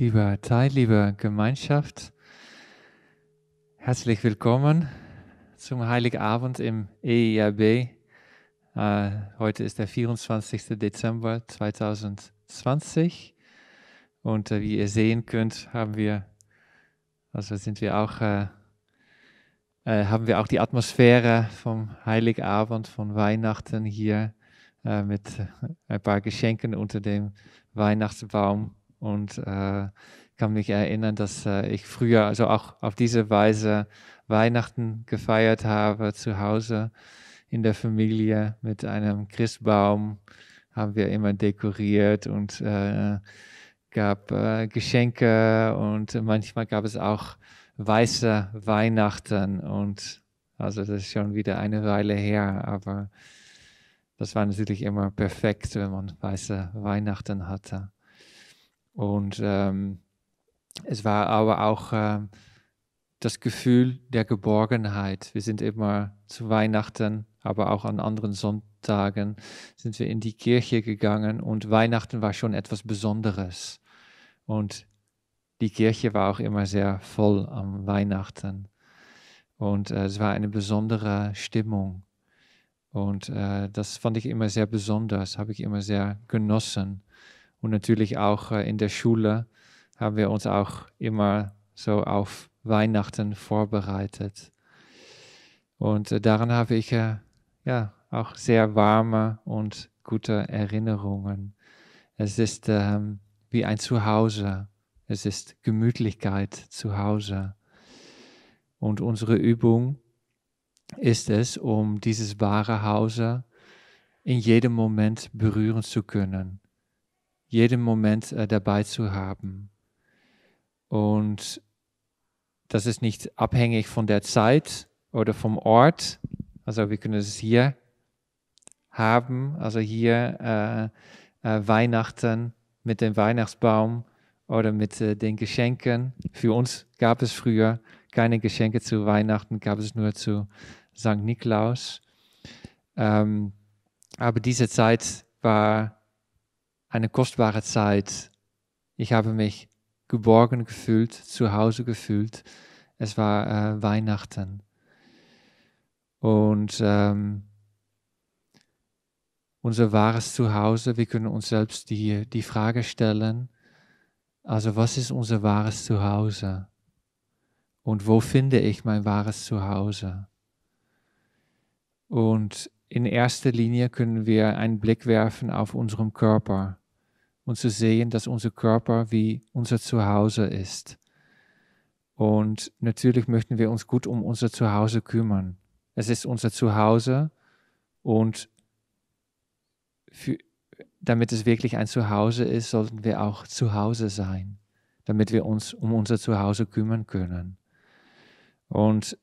Lieber Teil, liebe Gemeinschaft, herzlich willkommen zum Heiligabend im EIAB. Äh, heute ist der 24. Dezember 2020 und äh, wie ihr sehen könnt, haben wir, also sind wir auch, äh, äh haben wir auch die Atmosphäre vom Heiligabend, von Weihnachten hier äh, mit äh, ein paar Geschenken unter dem Weihnachtsbaum und äh, kann mich erinnern, dass äh, ich früher also auch auf diese Weise Weihnachten gefeiert habe zu Hause in der Familie mit einem Christbaum haben wir immer dekoriert und äh, gab äh, Geschenke und manchmal gab es auch weiße Weihnachten und also das ist schon wieder eine Weile her, aber das war natürlich immer perfekt, wenn man weiße Weihnachten hatte. Und ähm, es war aber auch ähm, das Gefühl der Geborgenheit. Wir sind immer zu Weihnachten, aber auch an anderen Sonntagen sind wir in die Kirche gegangen und Weihnachten war schon etwas Besonderes. Und die Kirche war auch immer sehr voll am Weihnachten. Und äh, es war eine besondere Stimmung. Und äh, das fand ich immer sehr besonders, habe ich immer sehr genossen. Und natürlich auch äh, in der Schule haben wir uns auch immer so auf Weihnachten vorbereitet. Und äh, daran habe ich äh, ja auch sehr warme und gute Erinnerungen. Es ist ähm, wie ein Zuhause. Es ist Gemütlichkeit zu Hause. Und unsere Übung ist es, um dieses wahre Hause in jedem Moment berühren zu können jeden Moment äh, dabei zu haben. Und das ist nicht abhängig von der Zeit oder vom Ort. Also wir können es hier haben, also hier äh, äh, Weihnachten mit dem Weihnachtsbaum oder mit äh, den Geschenken. Für uns gab es früher keine Geschenke zu Weihnachten, gab es nur zu St. Niklaus. Ähm, aber diese Zeit war eine kostbare Zeit. Ich habe mich geborgen gefühlt, zu Hause gefühlt. Es war äh, Weihnachten. Und ähm, unser wahres Zuhause, wir können uns selbst die, die Frage stellen, also was ist unser wahres Zuhause? Und wo finde ich mein wahres Zuhause? Und in erster Linie können wir einen Blick werfen auf unseren Körper und zu sehen, dass unser Körper wie unser Zuhause ist. Und natürlich möchten wir uns gut um unser Zuhause kümmern. Es ist unser Zuhause und für, damit es wirklich ein Zuhause ist, sollten wir auch zu Hause sein, damit wir uns um unser Zuhause kümmern können. Und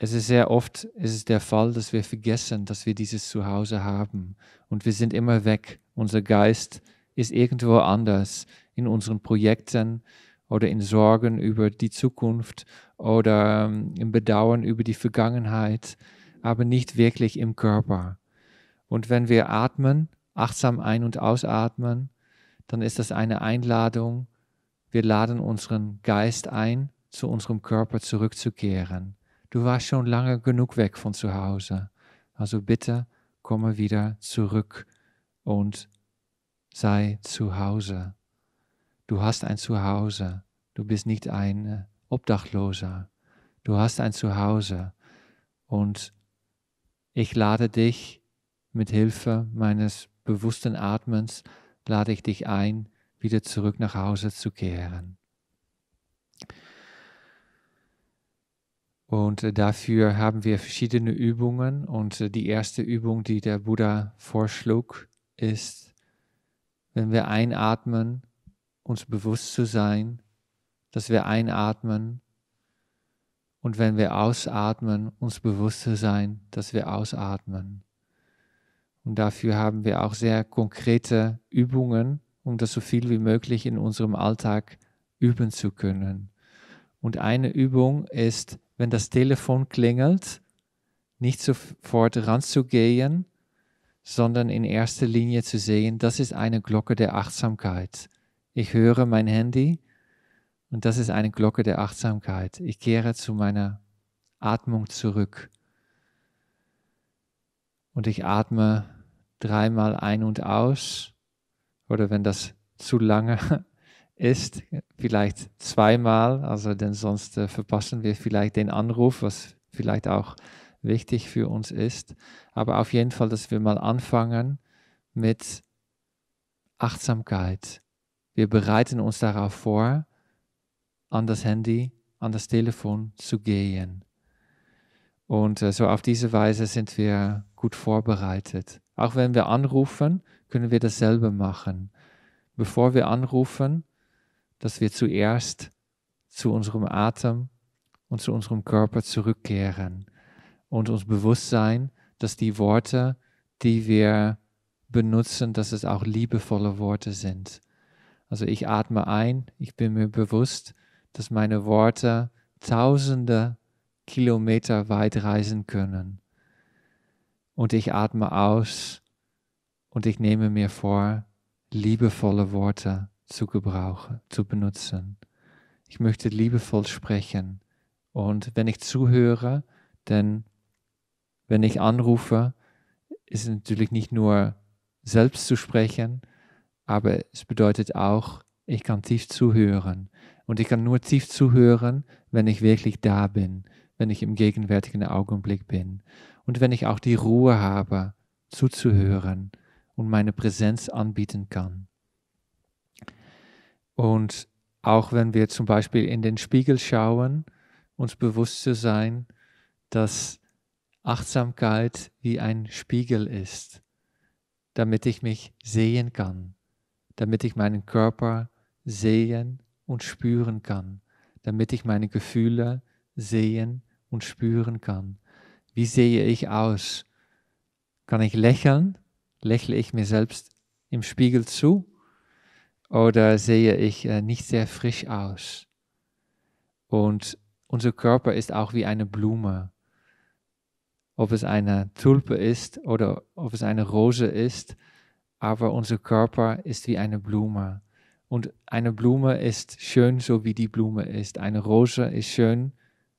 es ist sehr oft es ist der Fall, dass wir vergessen, dass wir dieses Zuhause haben und wir sind immer weg. Unser Geist ist irgendwo anders in unseren Projekten oder in Sorgen über die Zukunft oder ähm, im Bedauern über die Vergangenheit, aber nicht wirklich im Körper. Und wenn wir atmen, achtsam ein- und ausatmen, dann ist das eine Einladung. Wir laden unseren Geist ein, zu unserem Körper zurückzukehren du warst schon lange genug weg von zu Hause. Also bitte komme wieder zurück und sei zu Hause. Du hast ein Zuhause. Du bist nicht ein äh, Obdachloser. Du hast ein Zuhause. Und ich lade dich mit Hilfe meines bewussten Atmens, lade ich dich ein, wieder zurück nach Hause zu kehren. Und äh, dafür haben wir verschiedene Übungen. Und äh, die erste Übung, die der Buddha vorschlug, ist, wenn wir einatmen, uns bewusst zu sein, dass wir einatmen. Und wenn wir ausatmen, uns bewusst zu sein, dass wir ausatmen. Und dafür haben wir auch sehr konkrete Übungen, um das so viel wie möglich in unserem Alltag üben zu können. Und eine Übung ist wenn das Telefon klingelt, nicht sofort ranzugehen, sondern in erster Linie zu sehen, das ist eine Glocke der Achtsamkeit. Ich höre mein Handy und das ist eine Glocke der Achtsamkeit. Ich kehre zu meiner Atmung zurück und ich atme dreimal ein und aus oder wenn das zu lange ist, vielleicht zweimal, also denn sonst äh, verpassen wir vielleicht den Anruf, was vielleicht auch wichtig für uns ist. Aber auf jeden Fall, dass wir mal anfangen mit Achtsamkeit. Wir bereiten uns darauf vor, an das Handy, an das Telefon zu gehen. Und äh, so auf diese Weise sind wir gut vorbereitet. Auch wenn wir anrufen, können wir dasselbe machen. Bevor wir anrufen, dass wir zuerst zu unserem Atem und zu unserem Körper zurückkehren und uns bewusst sein, dass die Worte, die wir benutzen, dass es auch liebevolle Worte sind. Also ich atme ein, ich bin mir bewusst, dass meine Worte tausende Kilometer weit reisen können. Und ich atme aus und ich nehme mir vor, liebevolle Worte zu gebrauchen, zu benutzen. Ich möchte liebevoll sprechen. Und wenn ich zuhöre, denn wenn ich anrufe, ist es natürlich nicht nur selbst zu sprechen, aber es bedeutet auch, ich kann tief zuhören. Und ich kann nur tief zuhören, wenn ich wirklich da bin, wenn ich im gegenwärtigen Augenblick bin. Und wenn ich auch die Ruhe habe, zuzuhören und meine Präsenz anbieten kann. Und auch wenn wir zum Beispiel in den Spiegel schauen, uns bewusst zu sein, dass Achtsamkeit wie ein Spiegel ist, damit ich mich sehen kann, damit ich meinen Körper sehen und spüren kann, damit ich meine Gefühle sehen und spüren kann. Wie sehe ich aus? Kann ich lächeln? Lächle ich mir selbst im Spiegel zu? oder sehe ich äh, nicht sehr frisch aus. Und unser Körper ist auch wie eine Blume. Ob es eine Tulpe ist oder ob es eine Rose ist, aber unser Körper ist wie eine Blume. Und eine Blume ist schön, so wie die Blume ist. Eine Rose ist schön,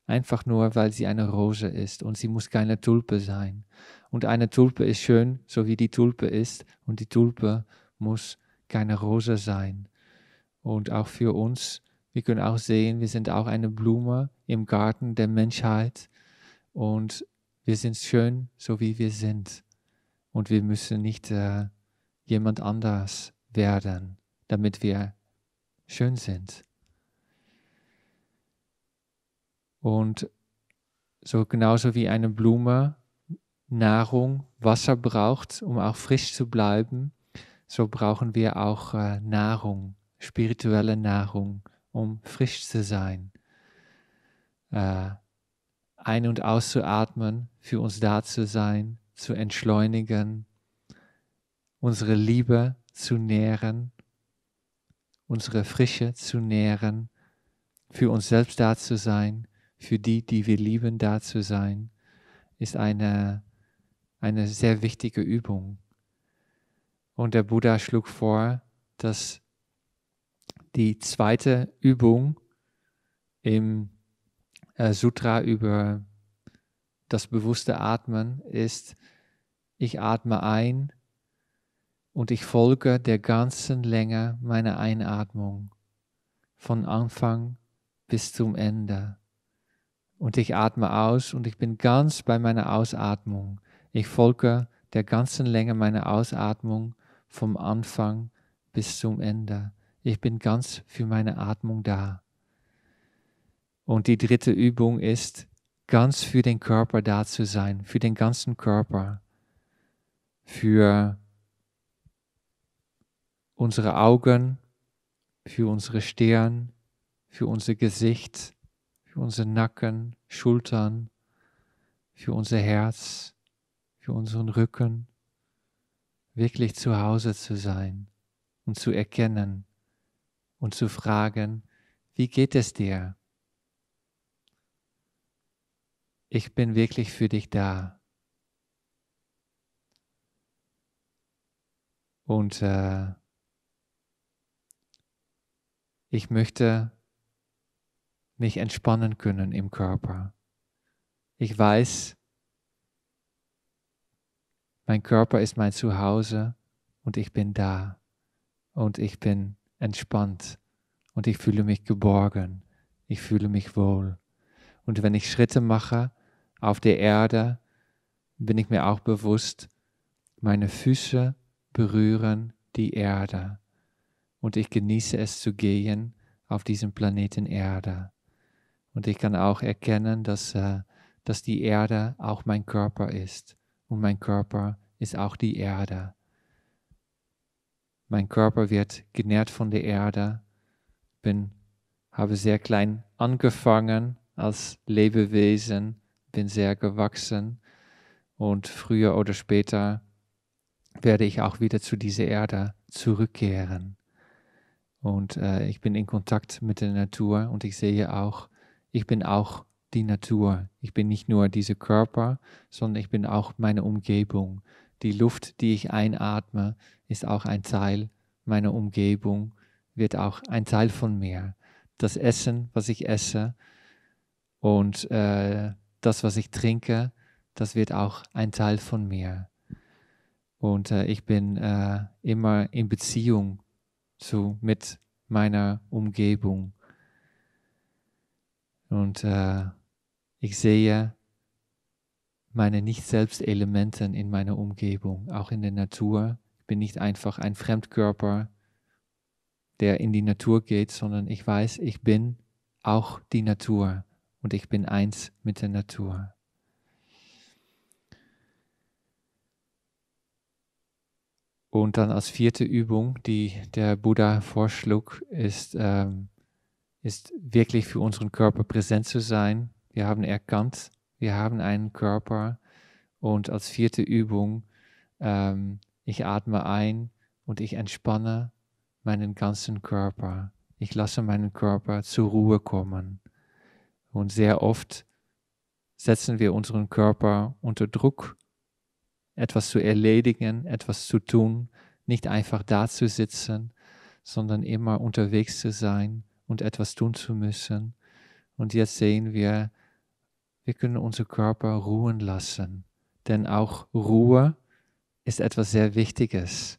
einfach nur, weil sie eine Rose ist und sie muss keine Tulpe sein. Und eine Tulpe ist schön, so wie die Tulpe ist und die Tulpe muss keine Rose sein. Und auch für uns, wir können auch sehen, wir sind auch eine Blume im Garten der Menschheit und wir sind schön, so wie wir sind. Und wir müssen nicht äh, jemand anders werden, damit wir schön sind. Und so genauso wie eine Blume Nahrung, Wasser braucht, um auch frisch zu bleiben, so brauchen wir auch äh, Nahrung, spirituelle Nahrung, um frisch zu sein. Äh, ein- und auszuatmen, für uns da zu sein, zu entschleunigen, unsere Liebe zu nähren, unsere Frische zu nähren, für uns selbst da zu sein, für die, die wir lieben, da zu sein, ist eine, eine sehr wichtige Übung. Und der Buddha schlug vor, dass die zweite Übung im äh, Sutra über das bewusste Atmen ist, ich atme ein und ich folge der ganzen Länge meiner Einatmung von Anfang bis zum Ende. Und ich atme aus und ich bin ganz bei meiner Ausatmung. Ich folge der ganzen Länge meiner Ausatmung vom Anfang bis zum Ende. Ich bin ganz für meine Atmung da. Und die dritte Übung ist, ganz für den Körper da zu sein, für den ganzen Körper, für unsere Augen, für unsere Stirn, für unser Gesicht, für unseren Nacken, Schultern, für unser Herz, für unseren Rücken, wirklich zu Hause zu sein und zu erkennen und zu fragen, wie geht es dir? Ich bin wirklich für dich da. Und äh, ich möchte mich entspannen können im Körper. Ich weiß, mein Körper ist mein Zuhause und ich bin da und ich bin entspannt und ich fühle mich geborgen, ich fühle mich wohl. Und wenn ich Schritte mache auf der Erde, bin ich mir auch bewusst, meine Füße berühren die Erde und ich genieße es zu gehen auf diesem Planeten Erde. Und ich kann auch erkennen, dass, äh, dass die Erde auch mein Körper ist und mein Körper ist auch die Erde. Mein Körper wird genährt von der Erde. Bin, habe sehr klein angefangen als Lebewesen, bin sehr gewachsen und früher oder später werde ich auch wieder zu dieser Erde zurückkehren. Und äh, ich bin in Kontakt mit der Natur und ich sehe auch, ich bin auch die Natur. Ich bin nicht nur dieser Körper, sondern ich bin auch meine Umgebung. Die Luft, die ich einatme, ist auch ein Teil meiner Umgebung, wird auch ein Teil von mir. Das Essen, was ich esse und äh, das, was ich trinke, das wird auch ein Teil von mir. Und äh, ich bin äh, immer in Beziehung zu, mit meiner Umgebung. Und äh, ich sehe meine Nicht-Selbst-Elementen in meiner Umgebung, auch in der Natur. Ich bin nicht einfach ein Fremdkörper, der in die Natur geht, sondern ich weiß, ich bin auch die Natur und ich bin eins mit der Natur. Und dann als vierte Übung, die der Buddha vorschlug, ist, ähm, ist wirklich für unseren Körper präsent zu sein, wir haben erkannt, wir haben einen Körper. Und als vierte Übung, ähm, ich atme ein und ich entspanne meinen ganzen Körper. Ich lasse meinen Körper zur Ruhe kommen. Und sehr oft setzen wir unseren Körper unter Druck, etwas zu erledigen, etwas zu tun, nicht einfach da zu sitzen, sondern immer unterwegs zu sein und etwas tun zu müssen. Und jetzt sehen wir, wir können unseren Körper ruhen lassen. Denn auch Ruhe ist etwas sehr Wichtiges,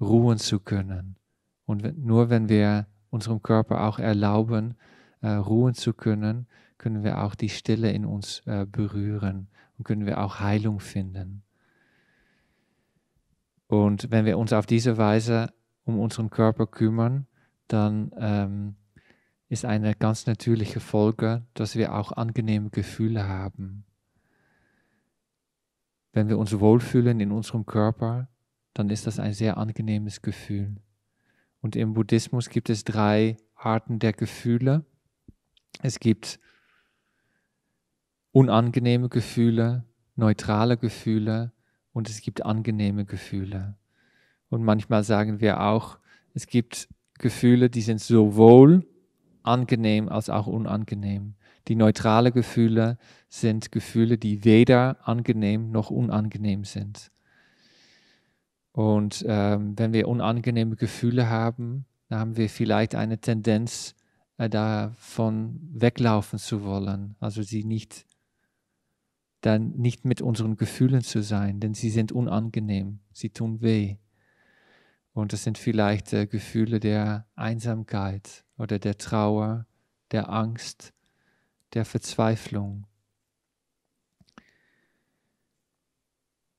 ruhen zu können. Und nur wenn wir unserem Körper auch erlauben, äh, ruhen zu können, können wir auch die Stille in uns äh, berühren und können wir auch Heilung finden. Und wenn wir uns auf diese Weise um unseren Körper kümmern, dann ähm, ist eine ganz natürliche Folge, dass wir auch angenehme Gefühle haben. Wenn wir uns wohlfühlen in unserem Körper, dann ist das ein sehr angenehmes Gefühl. Und im Buddhismus gibt es drei Arten der Gefühle. Es gibt unangenehme Gefühle, neutrale Gefühle und es gibt angenehme Gefühle. Und manchmal sagen wir auch, es gibt Gefühle, die sind sowohl angenehm als auch unangenehm. Die neutralen Gefühle sind Gefühle, die weder angenehm noch unangenehm sind. Und ähm, wenn wir unangenehme Gefühle haben, dann haben wir vielleicht eine Tendenz, äh, davon weglaufen zu wollen. Also sie nicht dann nicht mit unseren Gefühlen zu sein, denn sie sind unangenehm, sie tun weh. Und das sind vielleicht äh, Gefühle der Einsamkeit oder der Trauer, der Angst, der Verzweiflung.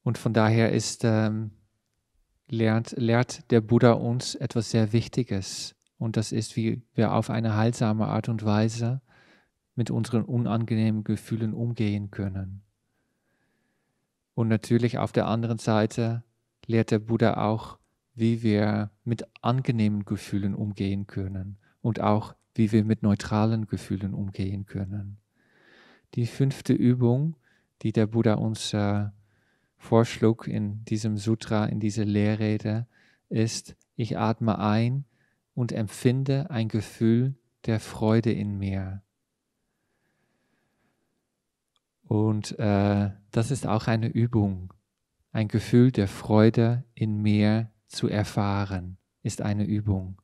Und von daher ist, ähm, lehrt, lehrt der Buddha uns etwas sehr Wichtiges. Und das ist, wie wir auf eine heilsame Art und Weise mit unseren unangenehmen Gefühlen umgehen können. Und natürlich auf der anderen Seite lehrt der Buddha auch, wie wir mit angenehmen Gefühlen umgehen können und auch, wie wir mit neutralen Gefühlen umgehen können. Die fünfte Übung, die der Buddha uns äh, vorschlug in diesem Sutra, in dieser Lehrrede, ist, ich atme ein und empfinde ein Gefühl der Freude in mir. Und äh, das ist auch eine Übung. Ein Gefühl der Freude in mir zu erfahren, ist eine Übung.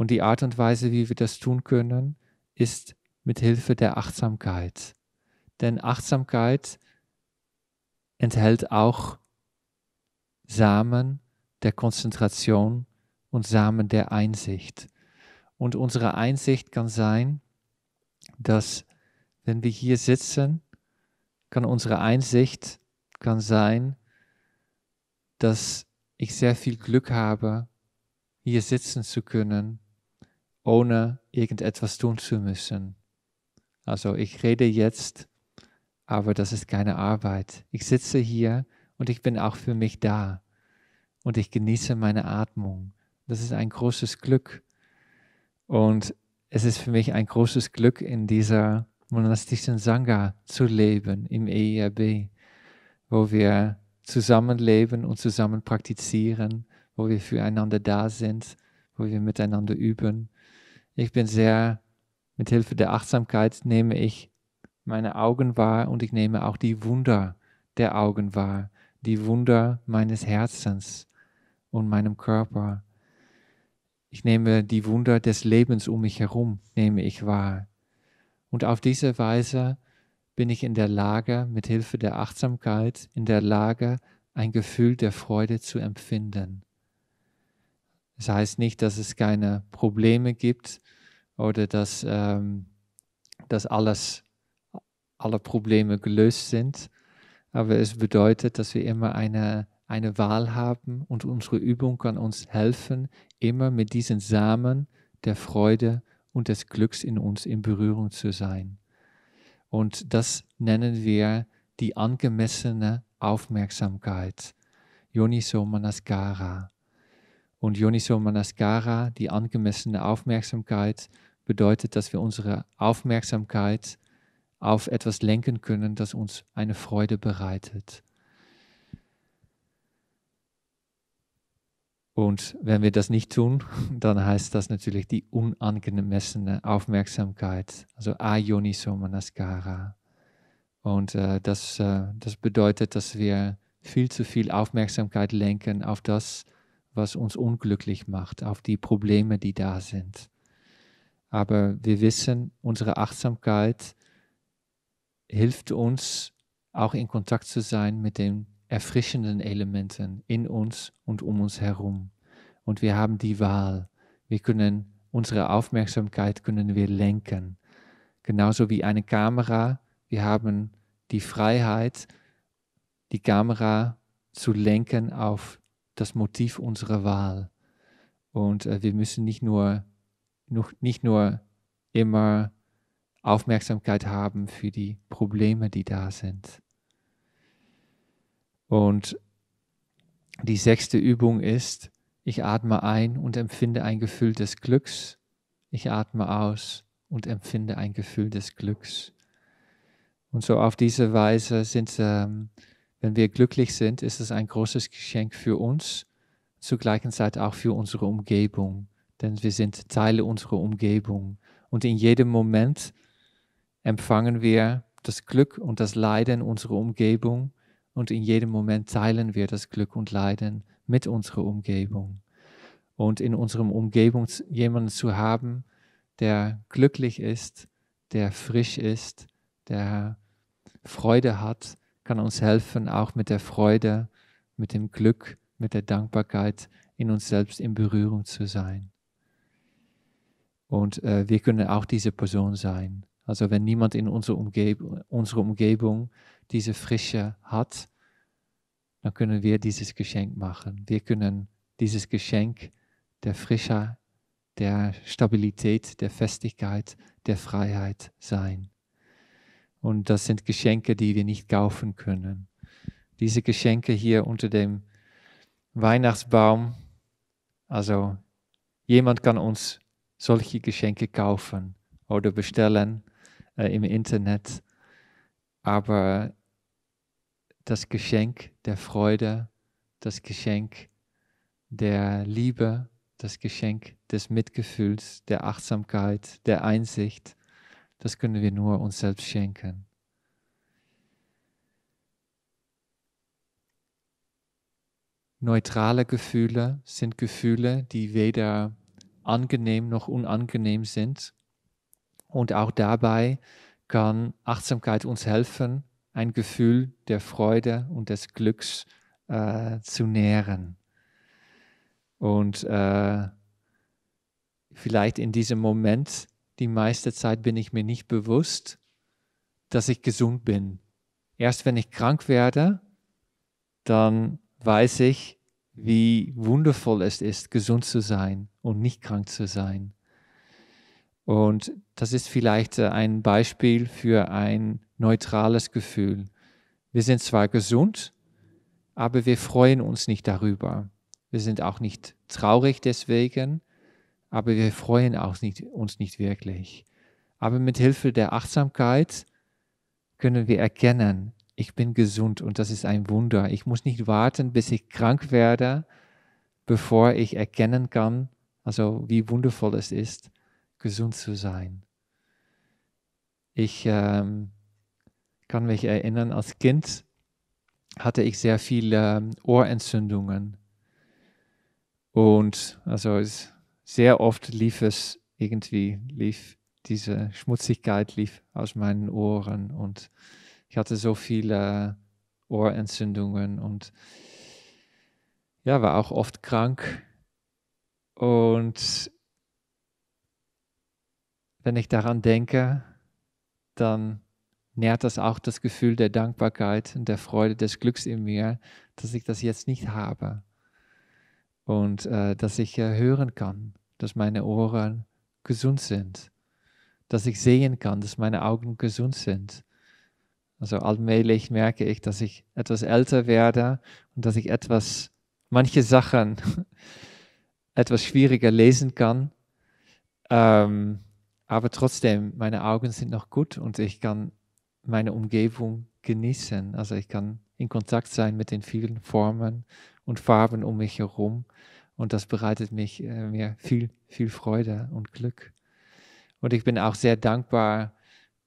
Und die Art und Weise, wie wir das tun können, ist mit Hilfe der Achtsamkeit. Denn Achtsamkeit enthält auch Samen der Konzentration und Samen der Einsicht. Und unsere Einsicht kann sein, dass wenn wir hier sitzen, kann unsere Einsicht kann sein, dass ich sehr viel Glück habe, hier sitzen zu können ohne irgendetwas tun zu müssen. Also ich rede jetzt, aber das ist keine Arbeit. Ich sitze hier und ich bin auch für mich da und ich genieße meine Atmung. Das ist ein großes Glück. Und es ist für mich ein großes Glück, in dieser monastischen Sangha zu leben, im EIRB, wo wir zusammenleben und zusammen praktizieren, wo wir füreinander da sind, wo wir miteinander üben ich bin sehr, mit Hilfe der Achtsamkeit nehme ich meine Augen wahr und ich nehme auch die Wunder der Augen wahr, die Wunder meines Herzens und meinem Körper. Ich nehme die Wunder des Lebens um mich herum, nehme ich wahr. Und auf diese Weise bin ich in der Lage, mit Hilfe der Achtsamkeit, in der Lage, ein Gefühl der Freude zu empfinden. Das heißt nicht, dass es keine Probleme gibt oder dass, ähm, dass alles, alle Probleme gelöst sind, aber es bedeutet, dass wir immer eine, eine Wahl haben und unsere Übung kann uns helfen, immer mit diesen Samen der Freude und des Glücks in uns in Berührung zu sein. Und das nennen wir die angemessene Aufmerksamkeit. Yoni Somanaskara. Und Yoniso Manaskara, die angemessene Aufmerksamkeit, bedeutet, dass wir unsere Aufmerksamkeit auf etwas lenken können, das uns eine Freude bereitet. Und wenn wir das nicht tun, dann heißt das natürlich die unangemessene Aufmerksamkeit, also Ayoniso Manaskara. Und äh, das, äh, das bedeutet, dass wir viel zu viel Aufmerksamkeit lenken auf das, was uns unglücklich macht, auf die Probleme, die da sind. Aber wir wissen, unsere Achtsamkeit hilft uns auch in Kontakt zu sein mit den erfrischenden Elementen in uns und um uns herum. Und wir haben die Wahl. Wir können unsere Aufmerksamkeit können wir lenken. Genauso wie eine Kamera. Wir haben die Freiheit, die Kamera zu lenken auf das Motiv unserer Wahl. Und äh, wir müssen nicht nur, noch, nicht nur immer Aufmerksamkeit haben für die Probleme, die da sind. Und die sechste Übung ist, ich atme ein und empfinde ein Gefühl des Glücks. Ich atme aus und empfinde ein Gefühl des Glücks. Und so auf diese Weise sind ähm, wenn wir glücklich sind, ist es ein großes Geschenk für uns, zur gleichen Zeit auch für unsere Umgebung, denn wir sind Teile unserer Umgebung. Und in jedem Moment empfangen wir das Glück und das Leiden unserer Umgebung und in jedem Moment teilen wir das Glück und Leiden mit unserer Umgebung. Und in unserem Umgebung jemanden zu haben, der glücklich ist, der frisch ist, der Freude hat, kann uns helfen, auch mit der Freude, mit dem Glück, mit der Dankbarkeit in uns selbst in Berührung zu sein. Und äh, wir können auch diese Person sein. Also wenn niemand in unserer, Umgeb unserer Umgebung diese Frische hat, dann können wir dieses Geschenk machen. Wir können dieses Geschenk der Frische, der Stabilität, der Festigkeit, der Freiheit sein. Und das sind Geschenke, die wir nicht kaufen können. Diese Geschenke hier unter dem Weihnachtsbaum, also jemand kann uns solche Geschenke kaufen oder bestellen äh, im Internet, aber das Geschenk der Freude, das Geschenk der Liebe, das Geschenk des Mitgefühls, der Achtsamkeit, der Einsicht, das können wir nur uns selbst schenken. Neutrale Gefühle sind Gefühle, die weder angenehm noch unangenehm sind. Und auch dabei kann Achtsamkeit uns helfen, ein Gefühl der Freude und des Glücks äh, zu nähren. Und äh, vielleicht in diesem Moment die meiste Zeit bin ich mir nicht bewusst, dass ich gesund bin. Erst wenn ich krank werde, dann weiß ich, wie wundervoll es ist, gesund zu sein und nicht krank zu sein. Und das ist vielleicht äh, ein Beispiel für ein neutrales Gefühl. Wir sind zwar gesund, aber wir freuen uns nicht darüber. Wir sind auch nicht traurig deswegen, aber wir freuen auch nicht, uns nicht wirklich. Aber mit Hilfe der Achtsamkeit können wir erkennen, ich bin gesund und das ist ein Wunder. Ich muss nicht warten, bis ich krank werde, bevor ich erkennen kann, also wie wundervoll es ist, gesund zu sein. Ich ähm, kann mich erinnern, als Kind hatte ich sehr viele ähm, Ohrentzündungen. Und also es sehr oft lief es irgendwie, lief diese Schmutzigkeit lief aus meinen Ohren und ich hatte so viele Ohrentzündungen und ja, war auch oft krank. Und wenn ich daran denke, dann nährt das auch das Gefühl der Dankbarkeit und der Freude, des Glücks in mir, dass ich das jetzt nicht habe und äh, dass ich äh, hören kann dass meine Ohren gesund sind, dass ich sehen kann, dass meine Augen gesund sind. Also allmählich merke ich, dass ich etwas älter werde und dass ich etwas, manche Sachen etwas schwieriger lesen kann. Ähm, aber trotzdem, meine Augen sind noch gut und ich kann meine Umgebung genießen. Also ich kann in Kontakt sein mit den vielen Formen und Farben um mich herum. Und das bereitet mich äh, mir viel, viel Freude und Glück. Und ich bin auch sehr dankbar,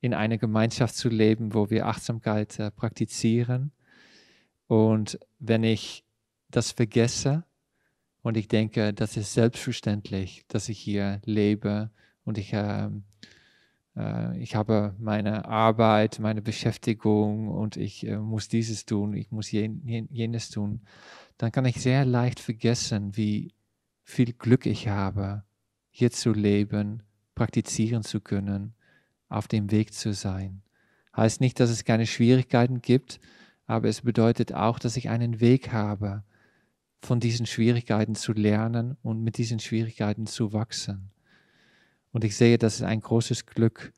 in einer Gemeinschaft zu leben, wo wir Achtsamkeit äh, praktizieren. Und wenn ich das vergesse und ich denke, das ist selbstverständlich, dass ich hier lebe und ich, äh, äh, ich habe meine Arbeit, meine Beschäftigung und ich äh, muss dieses tun, ich muss jen, jen, jenes tun, dann kann ich sehr leicht vergessen, wie viel Glück ich habe, hier zu leben, praktizieren zu können, auf dem Weg zu sein. Heißt nicht, dass es keine Schwierigkeiten gibt, aber es bedeutet auch, dass ich einen Weg habe, von diesen Schwierigkeiten zu lernen und mit diesen Schwierigkeiten zu wachsen. Und ich sehe, das ist ein großes Glück.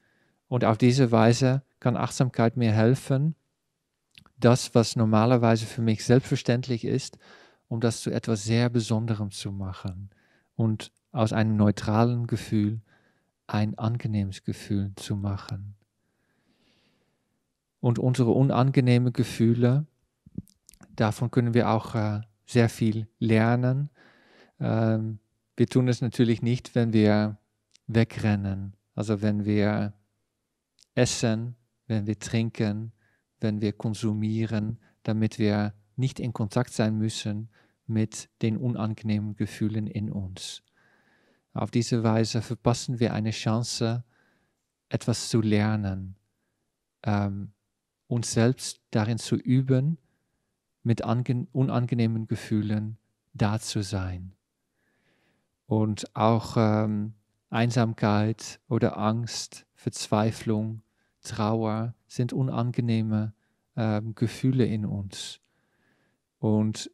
Und auf diese Weise kann Achtsamkeit mir helfen, das, was normalerweise für mich selbstverständlich ist, um das zu etwas sehr Besonderem zu machen und aus einem neutralen Gefühl ein angenehmes Gefühl zu machen. Und unsere unangenehmen Gefühle, davon können wir auch äh, sehr viel lernen. Ähm, wir tun es natürlich nicht, wenn wir wegrennen, also wenn wir essen, wenn wir trinken, wenn wir konsumieren, damit wir nicht in Kontakt sein müssen mit den unangenehmen Gefühlen in uns. Auf diese Weise verpassen wir eine Chance, etwas zu lernen, ähm, uns selbst darin zu üben, mit unangenehmen Gefühlen da zu sein. Und auch ähm, Einsamkeit oder Angst, Verzweiflung Trauer sind unangenehme äh, Gefühle in uns. Und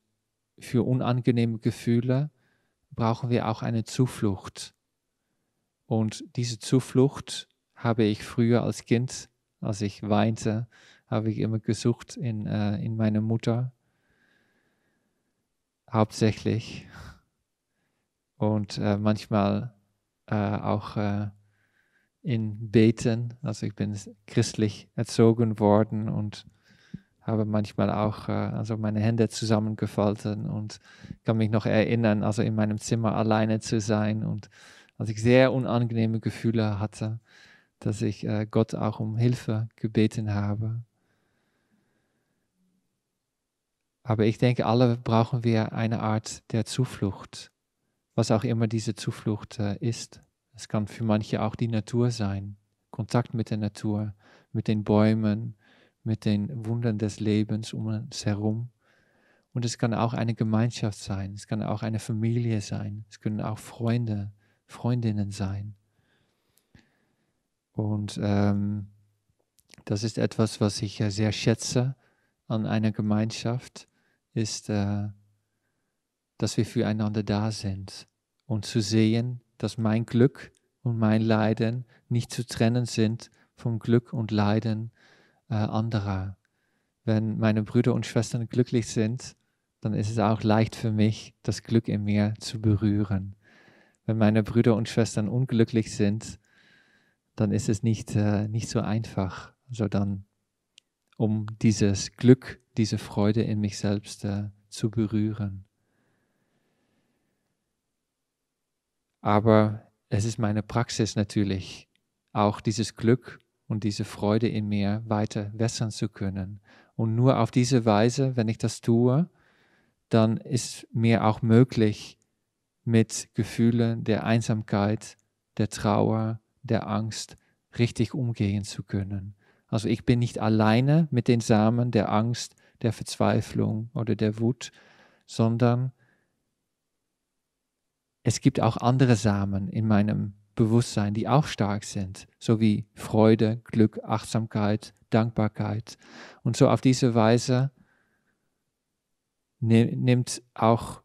für unangenehme Gefühle brauchen wir auch eine Zuflucht. Und diese Zuflucht habe ich früher als Kind, als ich weinte, habe ich immer gesucht in, äh, in meine Mutter. Hauptsächlich. Und äh, manchmal äh, auch äh, in Beten. Also ich bin christlich erzogen worden und habe manchmal auch äh, also meine Hände zusammengefalten und kann mich noch erinnern, also in meinem Zimmer alleine zu sein und als ich sehr unangenehme Gefühle hatte, dass ich äh, Gott auch um Hilfe gebeten habe. Aber ich denke, alle brauchen wir eine Art der Zuflucht, was auch immer diese Zuflucht äh, ist. Es kann für manche auch die Natur sein, Kontakt mit der Natur, mit den Bäumen, mit den Wundern des Lebens um uns herum. Und es kann auch eine Gemeinschaft sein, es kann auch eine Familie sein, es können auch Freunde, Freundinnen sein. Und ähm, das ist etwas, was ich äh, sehr schätze an einer Gemeinschaft, ist, äh, dass wir füreinander da sind und zu sehen, dass mein Glück und mein Leiden nicht zu trennen sind vom Glück und Leiden äh, anderer. Wenn meine Brüder und Schwestern glücklich sind, dann ist es auch leicht für mich, das Glück in mir zu berühren. Wenn meine Brüder und Schwestern unglücklich sind, dann ist es nicht, äh, nicht so einfach. Also dann, um dieses Glück, diese Freude in mich selbst äh, zu berühren. Aber es ist meine Praxis natürlich, auch dieses Glück und diese Freude in mir weiter wässern zu können. Und nur auf diese Weise, wenn ich das tue, dann ist mir auch möglich, mit Gefühlen der Einsamkeit, der Trauer, der Angst richtig umgehen zu können. Also ich bin nicht alleine mit den Samen der Angst, der Verzweiflung oder der Wut, sondern es gibt auch andere Samen in meinem Bewusstsein, die auch stark sind, so wie Freude, Glück, Achtsamkeit, Dankbarkeit. Und so auf diese Weise ne-, nimmt auch,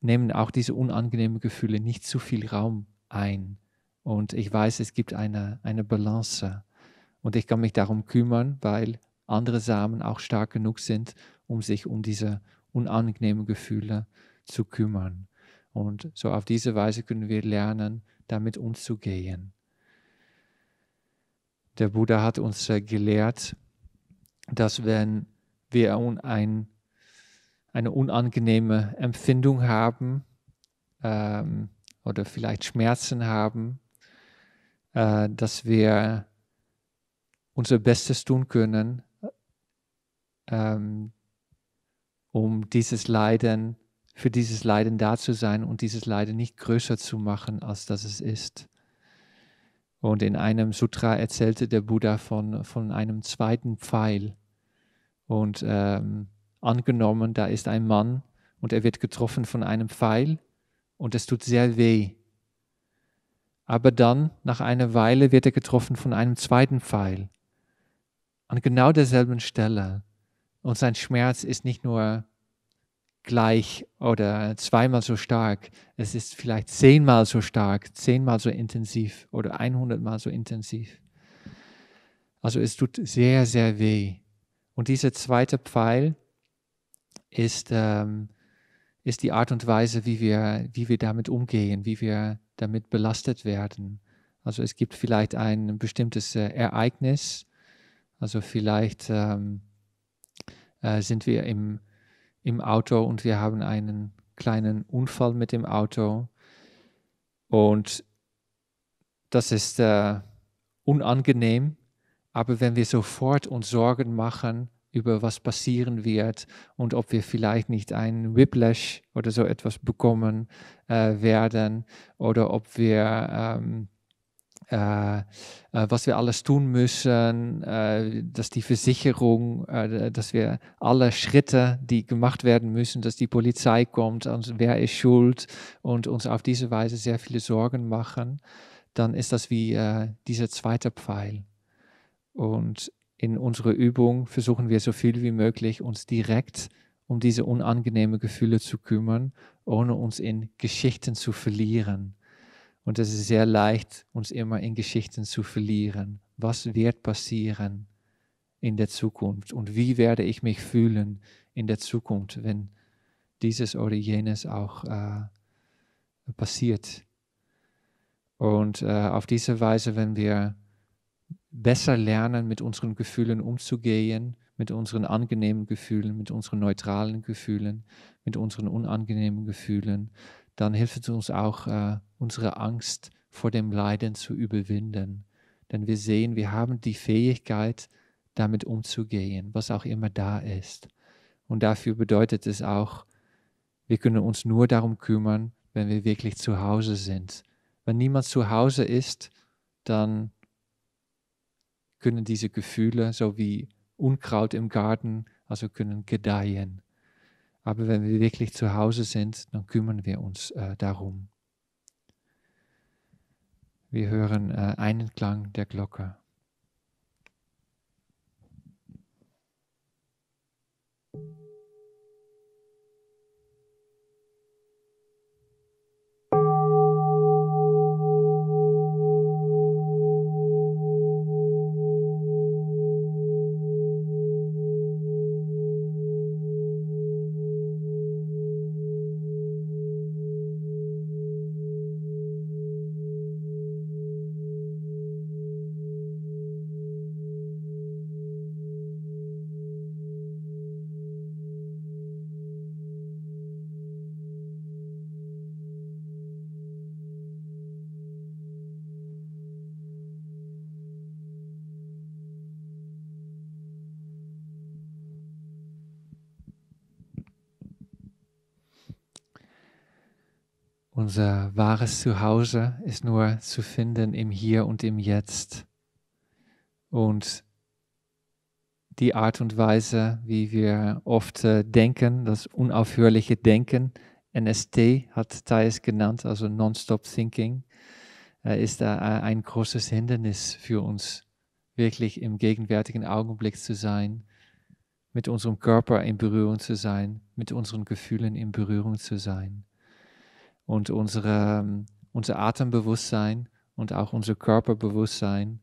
nehmen auch diese unangenehmen Gefühle nicht zu viel Raum ein. Und ich weiß, es gibt eine, eine Balance. Und ich kann mich darum kümmern, weil andere Samen auch stark genug sind, um sich um diese unangenehmen Gefühle zu kümmern. Und so auf diese Weise können wir lernen, damit umzugehen. Der Buddha hat uns äh, gelehrt, dass wenn wir ein, eine unangenehme Empfindung haben ähm, oder vielleicht Schmerzen haben, äh, dass wir unser Bestes tun können, ähm, um dieses Leiden zu für dieses Leiden da zu sein und dieses Leiden nicht größer zu machen, als dass es ist. Und in einem Sutra erzählte der Buddha von, von einem zweiten Pfeil. Und ähm, angenommen, da ist ein Mann und er wird getroffen von einem Pfeil und es tut sehr weh. Aber dann, nach einer Weile, wird er getroffen von einem zweiten Pfeil an genau derselben Stelle. Und sein Schmerz ist nicht nur gleich oder zweimal so stark. Es ist vielleicht zehnmal so stark, zehnmal so intensiv oder 100 mal so intensiv. Also es tut sehr, sehr weh. Und dieser zweite Pfeil ist, ähm, ist die Art und Weise, wie wir, wie wir damit umgehen, wie wir damit belastet werden. Also es gibt vielleicht ein bestimmtes äh, Ereignis, also vielleicht ähm, äh, sind wir im im Auto und wir haben einen kleinen Unfall mit dem Auto. Und das ist äh, unangenehm, aber wenn wir sofort uns Sorgen machen über was passieren wird und ob wir vielleicht nicht einen Whiplash oder so etwas bekommen äh, werden oder ob wir ähm, äh, äh, was wir alles tun müssen, äh, dass die Versicherung, äh, dass wir alle Schritte, die gemacht werden müssen, dass die Polizei kommt und wer ist schuld und uns auf diese Weise sehr viele Sorgen machen, dann ist das wie äh, dieser zweite Pfeil. Und in unserer Übung versuchen wir so viel wie möglich uns direkt um diese unangenehmen Gefühle zu kümmern, ohne uns in Geschichten zu verlieren und es ist sehr leicht, uns immer in Geschichten zu verlieren. Was wird passieren in der Zukunft? Und wie werde ich mich fühlen in der Zukunft, wenn dieses oder jenes auch äh, passiert? Und äh, auf diese Weise, wenn wir besser lernen, mit unseren Gefühlen umzugehen, mit unseren angenehmen Gefühlen, mit unseren neutralen Gefühlen, mit unseren unangenehmen Gefühlen, dann hilft es uns auch, äh, unsere Angst vor dem Leiden zu überwinden. Denn wir sehen, wir haben die Fähigkeit, damit umzugehen, was auch immer da ist. Und dafür bedeutet es auch, wir können uns nur darum kümmern, wenn wir wirklich zu Hause sind. Wenn niemand zu Hause ist, dann können diese Gefühle, so wie Unkraut im Garten, also können gedeihen. Aber wenn wir wirklich zu Hause sind, dann kümmern wir uns äh, darum. Wir hören äh, einen Klang der Glocke. wahres Zuhause ist nur zu finden im Hier und im Jetzt. Und die Art und Weise, wie wir oft äh, denken, das unaufhörliche Denken, NST hat Thais genannt, also Non-Stop Thinking, äh, ist äh, ein großes Hindernis für uns, wirklich im gegenwärtigen Augenblick zu sein, mit unserem Körper in Berührung zu sein, mit unseren Gefühlen in Berührung zu sein und unsere, ähm, unser Atembewusstsein und auch unser Körperbewusstsein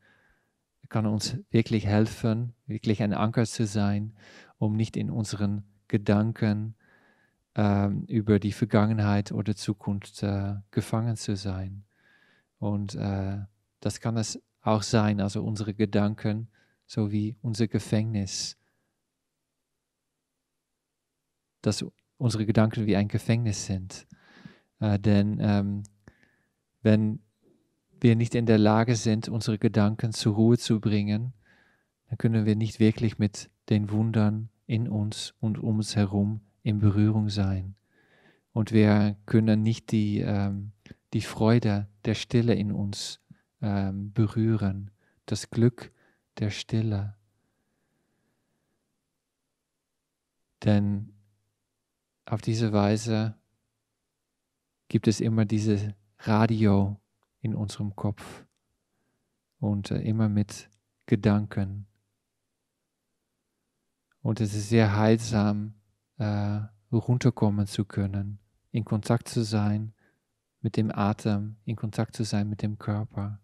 kann uns wirklich helfen, wirklich ein Anker zu sein, um nicht in unseren Gedanken ähm, über die Vergangenheit oder Zukunft äh, gefangen zu sein. Und äh, das kann es auch sein, also unsere Gedanken sowie unser Gefängnis, dass unsere Gedanken wie ein Gefängnis sind äh, denn ähm, wenn wir nicht in der Lage sind, unsere Gedanken zur Ruhe zu bringen, dann können wir nicht wirklich mit den Wundern in uns und um uns herum in Berührung sein. Und wir können nicht die, ähm, die Freude der Stille in uns ähm, berühren, das Glück der Stille. Denn auf diese Weise gibt es immer dieses Radio in unserem Kopf und äh, immer mit Gedanken. Und es ist sehr heilsam, äh, runterkommen zu können, in Kontakt zu sein mit dem Atem, in Kontakt zu sein mit dem Körper.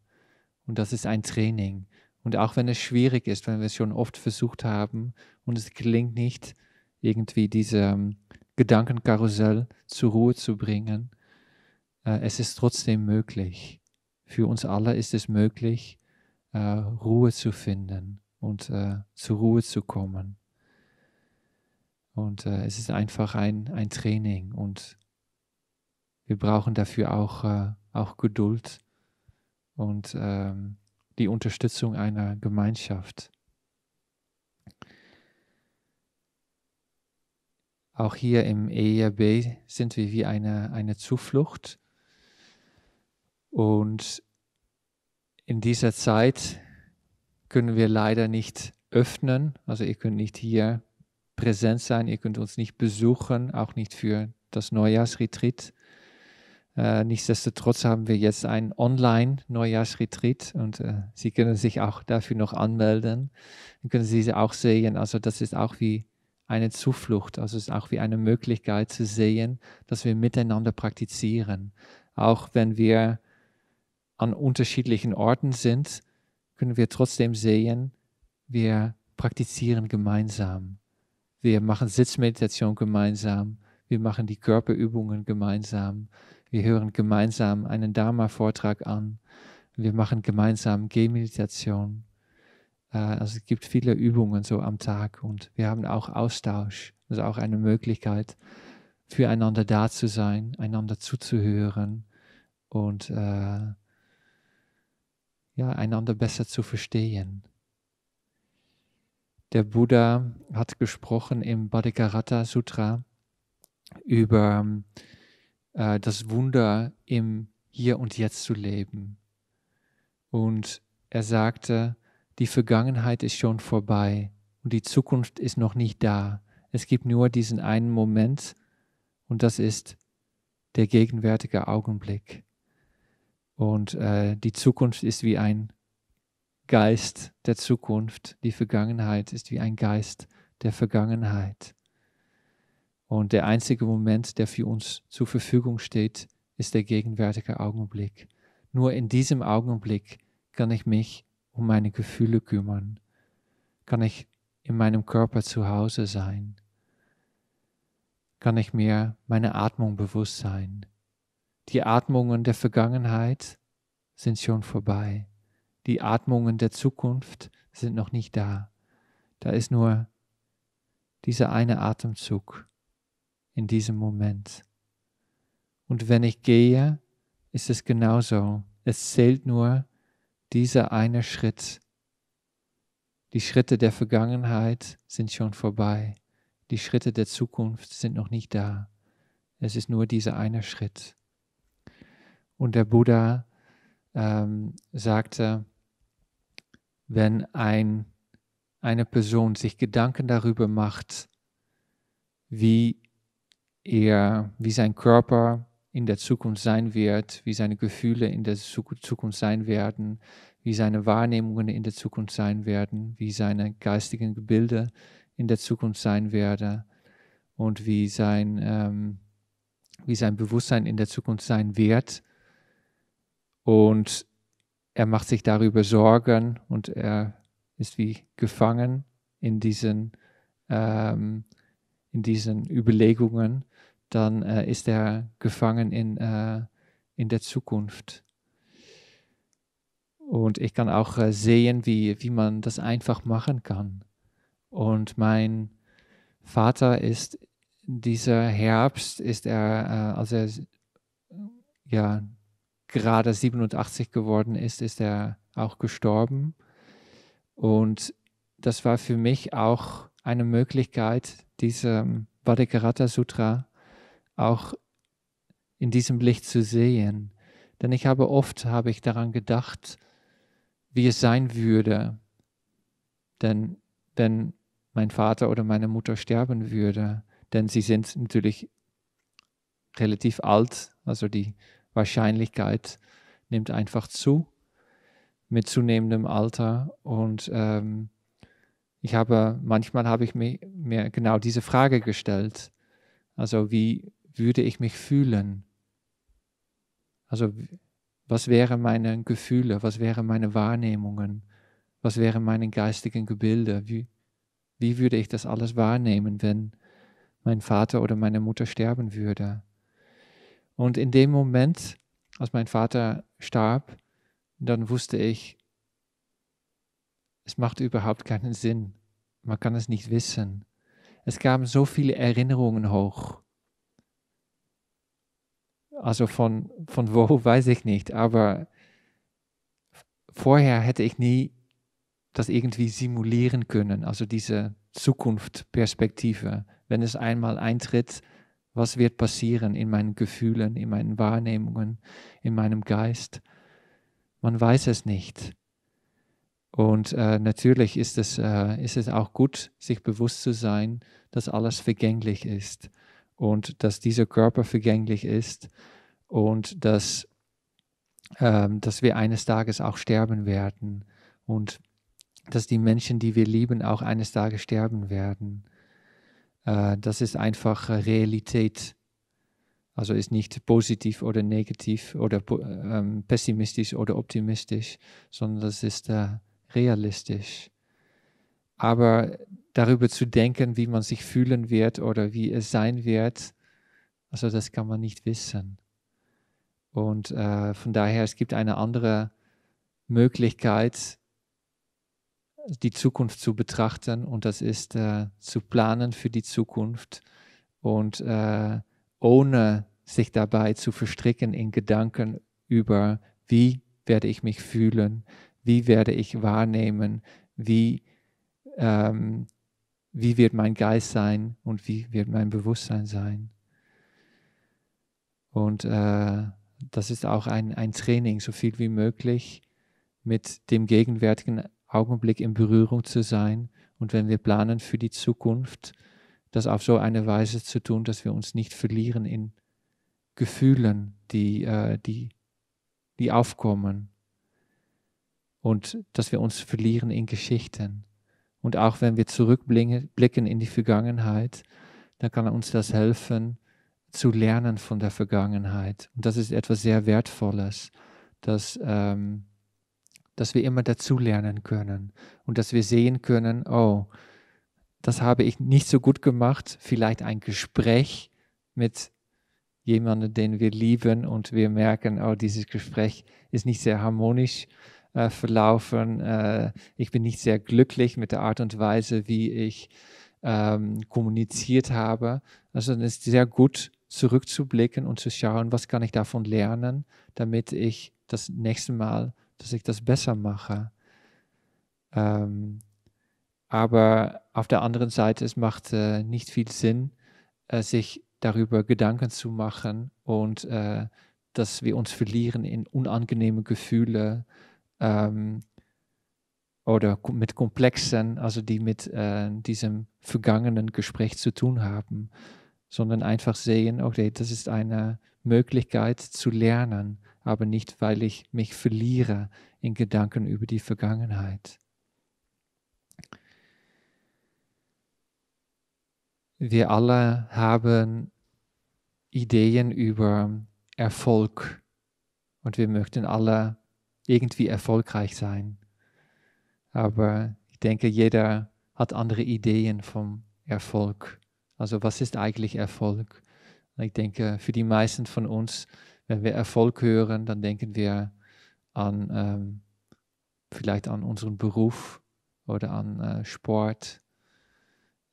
Und das ist ein Training. Und auch wenn es schwierig ist, wenn wir es schon oft versucht haben und es gelingt nicht, irgendwie diese ähm, Gedankenkarussell zur Ruhe zu bringen, äh, es ist trotzdem möglich. Für uns alle ist es möglich, äh, Ruhe zu finden und äh, zur Ruhe zu kommen. Und es ist einfach ein, ein Training und wir brauchen dafür auch, auch Geduld und ähm, die Unterstützung einer Gemeinschaft. Auch hier im EIB sind wir wie eine, eine Zuflucht und in dieser Zeit können wir leider nicht öffnen. Also ihr könnt nicht hier präsent sein, ihr könnt uns nicht besuchen, auch nicht für das Neujahrsretreat. Äh, nichtsdestotrotz haben wir jetzt ein Online-Neujahrsretreat und äh, Sie können sich auch dafür noch anmelden. Dann können Sie es auch sehen. Also das ist auch wie eine Zuflucht, also es ist auch wie eine Möglichkeit zu sehen, dass wir miteinander praktizieren. Auch wenn wir an unterschiedlichen Orten sind, können wir trotzdem sehen, wir praktizieren gemeinsam. Wir machen Sitzmeditation gemeinsam. Wir machen die Körperübungen gemeinsam. Wir hören gemeinsam einen Dharma-Vortrag an. Wir machen gemeinsam Gehmeditation. Äh, also es gibt viele Übungen so am Tag und wir haben auch Austausch. Das ist auch eine Möglichkeit, füreinander da zu sein, einander zuzuhören und äh, ja, einander besser zu verstehen. Der Buddha hat gesprochen im Bhadikaratha Sutra über äh, das Wunder im Hier und Jetzt zu leben. Und er sagte, die Vergangenheit ist schon vorbei und die Zukunft ist noch nicht da. Es gibt nur diesen einen Moment und das ist der gegenwärtige Augenblick. Und äh, die Zukunft ist wie ein Geist der Zukunft. Die Vergangenheit ist wie ein Geist der Vergangenheit. Und der einzige Moment, der für uns zur Verfügung steht, ist der gegenwärtige Augenblick. Nur in diesem Augenblick kann ich mich um meine Gefühle kümmern, kann ich in meinem Körper zu Hause sein, kann ich mir meine Atmung bewusst sein, die Atmungen der Vergangenheit sind schon vorbei. Die Atmungen der Zukunft sind noch nicht da. Da ist nur dieser eine Atemzug in diesem Moment. Und wenn ich gehe, ist es genauso. Es zählt nur dieser eine Schritt. Die Schritte der Vergangenheit sind schon vorbei. Die Schritte der Zukunft sind noch nicht da. Es ist nur dieser eine Schritt. Und der Buddha ähm, sagte, wenn ein, eine Person sich Gedanken darüber macht, wie er, wie sein Körper in der Zukunft sein wird, wie seine Gefühle in der Zukunft sein werden, wie seine Wahrnehmungen in der Zukunft sein werden, wie seine geistigen Gebilde in der Zukunft sein werden und wie sein, ähm, wie sein Bewusstsein in der Zukunft sein wird, und er macht sich darüber Sorgen und er ist wie gefangen in diesen, ähm, in diesen Überlegungen. Dann äh, ist er gefangen in, äh, in der Zukunft. Und ich kann auch äh, sehen, wie, wie man das einfach machen kann. Und mein Vater ist dieser Herbst, ist er, äh, als er ja, gerade 87 geworden ist, ist er auch gestorben. Und das war für mich auch eine Möglichkeit, diese Bhadekaratta ähm, Sutra auch in diesem Licht zu sehen. Denn ich habe oft habe ich daran gedacht, wie es sein würde, denn wenn mein Vater oder meine Mutter sterben würde, denn sie sind natürlich relativ alt, also die Wahrscheinlichkeit nimmt einfach zu mit zunehmendem Alter. Und ähm, ich habe, manchmal habe ich mir, mir genau diese Frage gestellt. Also wie würde ich mich fühlen? Also was wären meine Gefühle? Was wären meine Wahrnehmungen? Was wären meine geistigen Gebilde? Wie, wie würde ich das alles wahrnehmen, wenn mein Vater oder meine Mutter sterben würde? Und in dem Moment, als mein Vater starb, dann wusste ich, es macht überhaupt keinen Sinn. Man kann es nicht wissen. Es kamen so viele Erinnerungen hoch. Also von, von wo weiß ich nicht, aber vorher hätte ich nie das irgendwie simulieren können, also diese Zukunftsperspektive. Wenn es einmal eintritt, was wird passieren in meinen Gefühlen, in meinen Wahrnehmungen, in meinem Geist? Man weiß es nicht. Und äh, natürlich ist es, äh, ist es auch gut, sich bewusst zu sein, dass alles vergänglich ist und dass dieser Körper vergänglich ist und dass, äh, dass wir eines Tages auch sterben werden und dass die Menschen, die wir lieben, auch eines Tages sterben werden. Äh, das ist einfach äh, Realität. Also ist nicht positiv oder negativ oder ähm, pessimistisch oder optimistisch, sondern das ist äh, realistisch. Aber darüber zu denken, wie man sich fühlen wird oder wie es sein wird, also das kann man nicht wissen. Und äh, von daher, es gibt eine andere Möglichkeit, die Zukunft zu betrachten und das ist äh, zu planen für die Zukunft und äh, ohne sich dabei zu verstricken in Gedanken über, wie werde ich mich fühlen, wie werde ich wahrnehmen, wie, ähm, wie wird mein Geist sein und wie wird mein Bewusstsein sein. Und äh, das ist auch ein, ein Training, so viel wie möglich mit dem gegenwärtigen Augenblick in Berührung zu sein und wenn wir planen für die Zukunft, das auf so eine Weise zu tun, dass wir uns nicht verlieren in Gefühlen, die, äh, die, die aufkommen und dass wir uns verlieren in Geschichten. Und auch wenn wir zurückblicken in die Vergangenheit, dann kann uns das helfen, zu lernen von der Vergangenheit. Und das ist etwas sehr Wertvolles, dass ähm, dass wir immer dazulernen können und dass wir sehen können, oh, das habe ich nicht so gut gemacht, vielleicht ein Gespräch mit jemandem, den wir lieben und wir merken, oh, dieses Gespräch ist nicht sehr harmonisch äh, verlaufen, äh, ich bin nicht sehr glücklich mit der Art und Weise, wie ich ähm, kommuniziert habe. Also es ist sehr gut, zurückzublicken und zu schauen, was kann ich davon lernen, damit ich das nächste Mal dass ich das besser mache. Ähm, aber auf der anderen Seite, es macht äh, nicht viel Sinn, äh, sich darüber Gedanken zu machen und äh, dass wir uns verlieren in unangenehme Gefühle ähm, oder mit komplexen, also die mit äh, diesem vergangenen Gespräch zu tun haben, sondern einfach sehen, okay, das ist eine Möglichkeit zu lernen aber nicht, weil ich mich verliere in Gedanken über die Vergangenheit. Wir alle haben Ideen über Erfolg und wir möchten alle irgendwie erfolgreich sein. Aber ich denke, jeder hat andere Ideen vom Erfolg. Also was ist eigentlich Erfolg? Ich denke, für die meisten von uns wenn wir Erfolg hören, dann denken wir an ähm, vielleicht an unseren Beruf oder an äh, Sport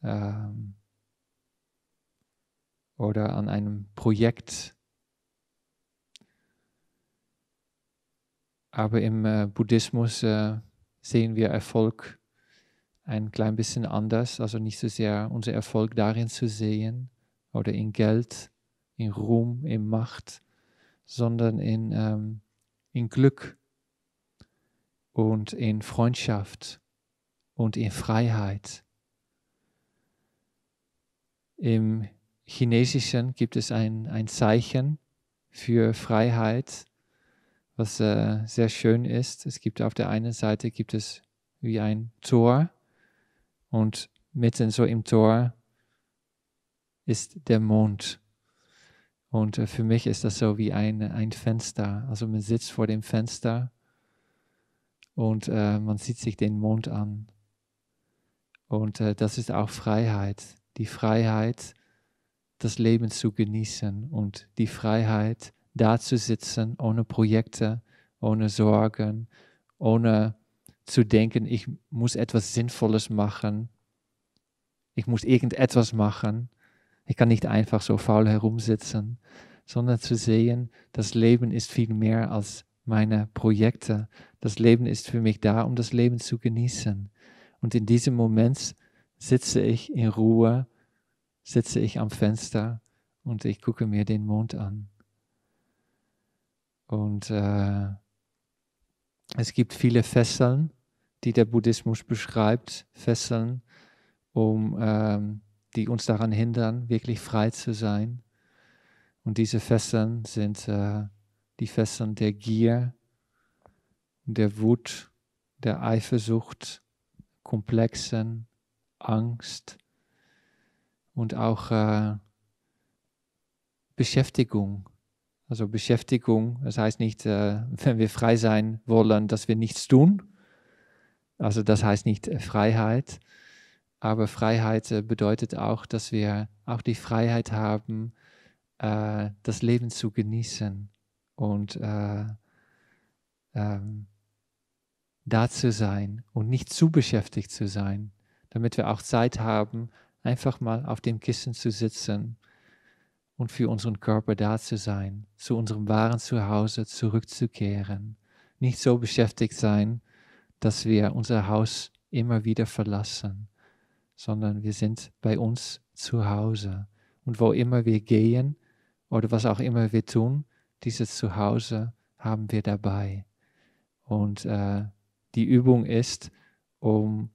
ähm, oder an einem Projekt. Aber im äh, Buddhismus äh, sehen wir Erfolg ein klein bisschen anders, also nicht so sehr unser Erfolg darin zu sehen oder in Geld, in Ruhm, in Macht, sondern in, ähm, in Glück und in Freundschaft und in Freiheit. Im Chinesischen gibt es ein, ein Zeichen für Freiheit, was äh, sehr schön ist. Es gibt auf der einen Seite gibt es wie ein Tor und mitten so im Tor ist der Mond. Und äh, für mich ist das so wie ein, ein Fenster. Also man sitzt vor dem Fenster und äh, man sieht sich den Mond an. Und äh, das ist auch Freiheit. Die Freiheit, das Leben zu genießen und die Freiheit, da zu sitzen, ohne Projekte, ohne Sorgen, ohne zu denken, ich muss etwas Sinnvolles machen, ich muss irgendetwas machen, ich kann nicht einfach so faul herumsitzen, sondern zu sehen, das Leben ist viel mehr als meine Projekte. Das Leben ist für mich da, um das Leben zu genießen. Und in diesem Moment sitze ich in Ruhe, sitze ich am Fenster und ich gucke mir den Mond an. Und äh, es gibt viele Fesseln, die der Buddhismus beschreibt, Fesseln, um ähm, die uns daran hindern, wirklich frei zu sein. Und diese Fesseln sind äh, die Fesseln der Gier, der Wut, der Eifersucht, Komplexen, Angst und auch äh, Beschäftigung. Also Beschäftigung, das heißt nicht, äh, wenn wir frei sein wollen, dass wir nichts tun. Also das heißt nicht äh, Freiheit, aber Freiheit äh, bedeutet auch, dass wir auch die Freiheit haben, äh, das Leben zu genießen und äh, ähm, da zu sein und nicht zu beschäftigt zu sein, damit wir auch Zeit haben, einfach mal auf dem Kissen zu sitzen und für unseren Körper da zu sein, zu unserem wahren Zuhause zurückzukehren, nicht so beschäftigt sein, dass wir unser Haus immer wieder verlassen sondern wir sind bei uns zu Hause. Und wo immer wir gehen oder was auch immer wir tun, dieses Zuhause haben wir dabei. Und äh, die Übung ist, um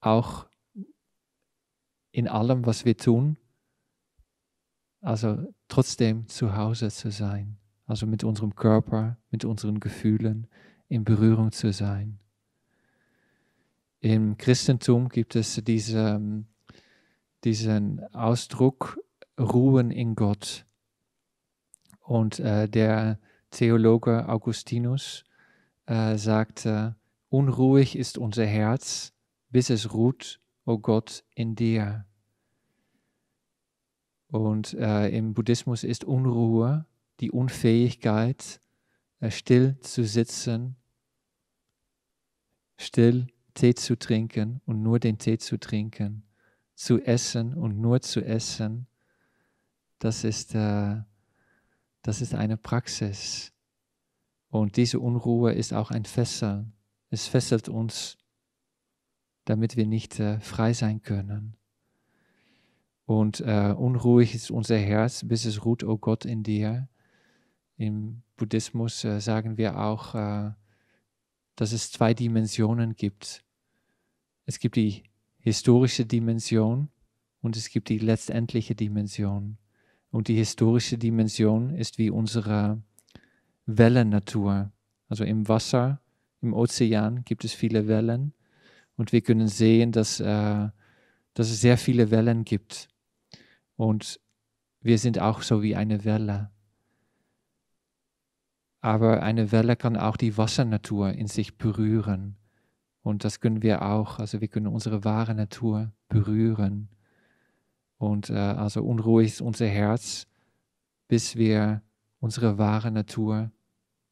auch in allem, was wir tun, also trotzdem zu Hause zu sein, also mit unserem Körper, mit unseren Gefühlen in Berührung zu sein. Im Christentum gibt es diese, ähm, diesen Ausdruck Ruhen in Gott. Und äh, der Theologe Augustinus äh, sagte, äh, unruhig ist unser Herz, bis es ruht, o oh Gott, in dir. Und äh, im Buddhismus ist Unruhe die Unfähigkeit, äh, still zu sitzen, still Tee zu trinken und nur den Tee zu trinken, zu essen und nur zu essen, das ist, äh, das ist eine Praxis. Und diese Unruhe ist auch ein Fesseln. Es fesselt uns, damit wir nicht äh, frei sein können. Und äh, unruhig ist unser Herz, bis es ruht, o oh Gott, in dir. Im Buddhismus äh, sagen wir auch, äh, dass es zwei Dimensionen gibt. Es gibt die historische Dimension und es gibt die letztendliche Dimension. Und die historische Dimension ist wie unsere Wellennatur. Also im Wasser, im Ozean gibt es viele Wellen und wir können sehen, dass, äh, dass es sehr viele Wellen gibt. Und wir sind auch so wie eine Welle. Aber eine Welle kann auch die Wassernatur in sich berühren und das können wir auch. Also wir können unsere wahre Natur berühren. Und äh, also unruhig ist unser Herz, bis wir unsere wahre Natur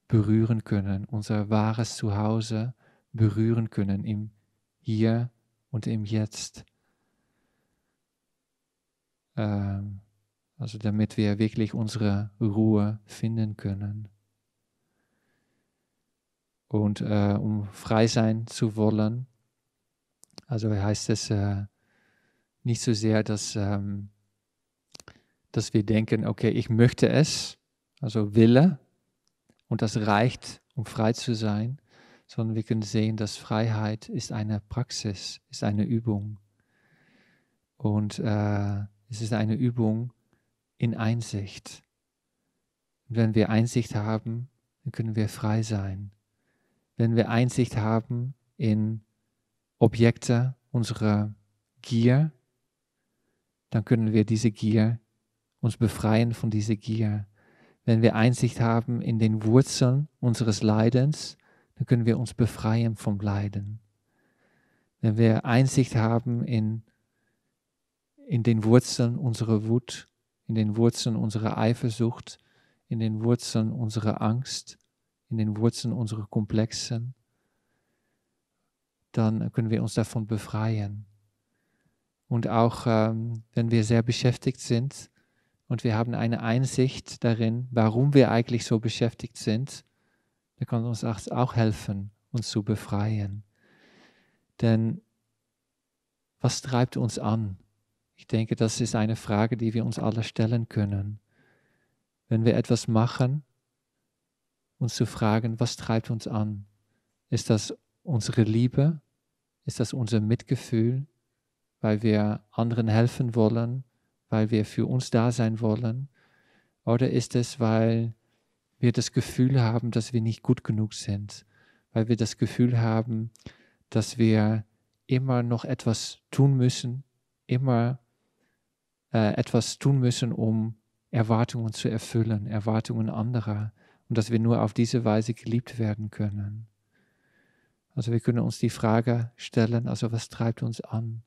berühren können, unser wahres Zuhause berühren können im Hier und im Jetzt. Ähm, also damit wir wirklich unsere Ruhe finden können und äh, um frei sein zu wollen. Also heißt es äh, nicht so sehr, dass, ähm, dass wir denken, okay, ich möchte es, also Wille, und das reicht, um frei zu sein, sondern wir können sehen, dass Freiheit ist eine Praxis, ist eine Übung. Und äh, es ist eine Übung in Einsicht. Und wenn wir Einsicht haben, dann können wir frei sein wenn wir Einsicht haben in Objekte unserer Gier, dann können wir diese Gier uns befreien von dieser Gier. Wenn wir Einsicht haben in den Wurzeln unseres Leidens, dann können wir uns befreien vom Leiden. Wenn wir Einsicht haben in, in den Wurzeln unserer Wut, in den Wurzeln unserer Eifersucht, in den Wurzeln unserer Angst, in den Wurzeln unserer Komplexen, dann können wir uns davon befreien. Und auch ähm, wenn wir sehr beschäftigt sind und wir haben eine Einsicht darin, warum wir eigentlich so beschäftigt sind, dann kann uns das auch helfen, uns zu befreien. Denn was treibt uns an? Ich denke, das ist eine Frage, die wir uns alle stellen können. Wenn wir etwas machen, uns zu fragen, was treibt uns an? Ist das unsere Liebe? Ist das unser Mitgefühl, weil wir anderen helfen wollen, weil wir für uns da sein wollen? Oder ist es, weil wir das Gefühl haben, dass wir nicht gut genug sind, weil wir das Gefühl haben, dass wir immer noch etwas tun müssen, immer äh, etwas tun müssen, um Erwartungen zu erfüllen, Erwartungen anderer und dass wir nur auf diese Weise geliebt werden können. Also wir können uns die Frage stellen, also was treibt uns an?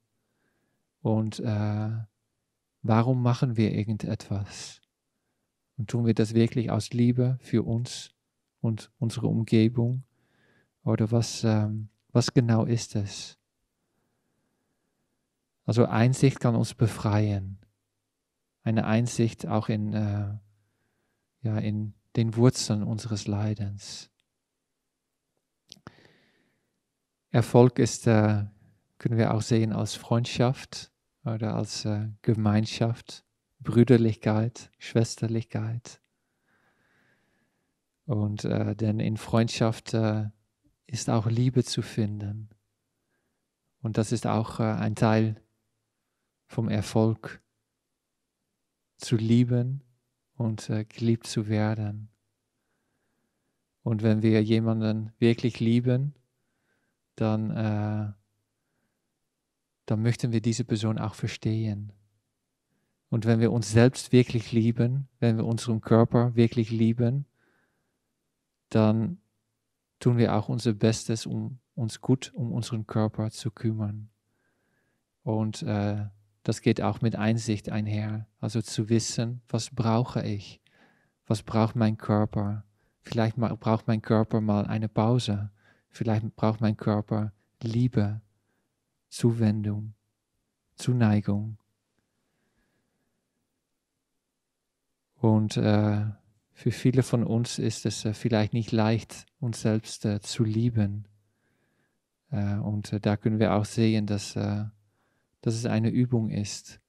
Und äh, warum machen wir irgendetwas? Und tun wir das wirklich aus Liebe für uns und unsere Umgebung? Oder was, ähm, was genau ist es? Also Einsicht kann uns befreien. Eine Einsicht auch in, äh, ja, in den Wurzeln unseres Leidens. Erfolg ist, äh, können wir auch sehen, als Freundschaft oder als äh, Gemeinschaft, Brüderlichkeit, Schwesterlichkeit. Und äh, denn in Freundschaft äh, ist auch Liebe zu finden. Und das ist auch äh, ein Teil vom Erfolg, zu lieben und äh, geliebt zu werden. Und wenn wir jemanden wirklich lieben, dann, äh, dann möchten wir diese Person auch verstehen. Und wenn wir uns selbst wirklich lieben, wenn wir unseren Körper wirklich lieben, dann tun wir auch unser Bestes, um uns gut um unseren Körper zu kümmern. Und äh, das geht auch mit Einsicht einher. Also zu wissen, was brauche ich? Was braucht mein Körper? Vielleicht braucht mein Körper mal eine Pause. Vielleicht braucht mein Körper Liebe, Zuwendung, Zuneigung. Und äh, für viele von uns ist es äh, vielleicht nicht leicht, uns selbst äh, zu lieben. Äh, und äh, da können wir auch sehen, dass äh, dass es eine Übung ist,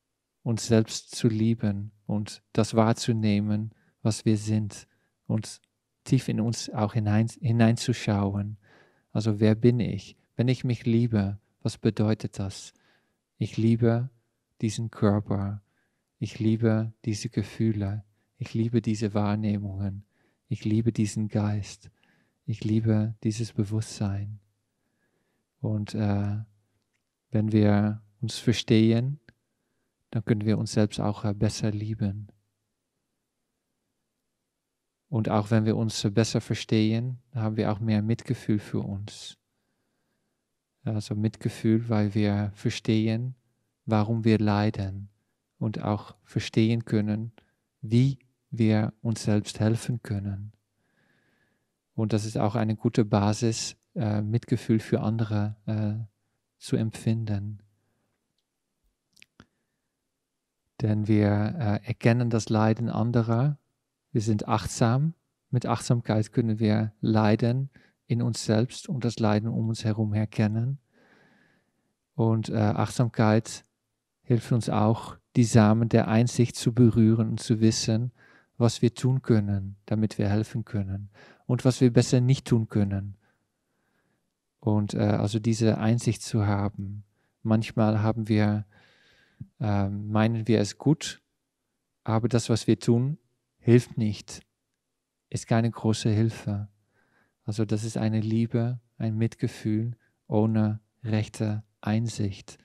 uns selbst zu lieben und das wahrzunehmen, was wir sind und tief in uns auch hinein, hineinzuschauen. Also wer bin ich? Wenn ich mich liebe, was bedeutet das? Ich liebe diesen Körper, ich liebe diese Gefühle, ich liebe diese Wahrnehmungen, ich liebe diesen Geist, ich liebe dieses Bewusstsein. Und äh, wenn wir uns verstehen, dann können wir uns selbst auch äh, besser lieben. Und auch wenn wir uns äh, besser verstehen, haben wir auch mehr Mitgefühl für uns. Also Mitgefühl, weil wir verstehen, warum wir leiden und auch verstehen können, wie wir uns selbst helfen können. Und das ist auch eine gute Basis, äh, Mitgefühl für andere zu empfinden. denn wir äh, erkennen das Leiden anderer. Wir sind achtsam. Mit Achtsamkeit können wir Leiden in uns selbst und das Leiden um uns herum erkennen. Und äh, Achtsamkeit hilft uns auch, die Samen der Einsicht zu berühren und zu wissen, was wir tun können, damit wir helfen können und was wir besser nicht tun können. Und äh, also diese Einsicht zu haben. Manchmal haben wir äh, meinen wir es gut, aber das, was wir tun, hilft nicht, ist keine große Hilfe. Also das ist eine Liebe, ein Mitgefühl ohne rechte Einsicht.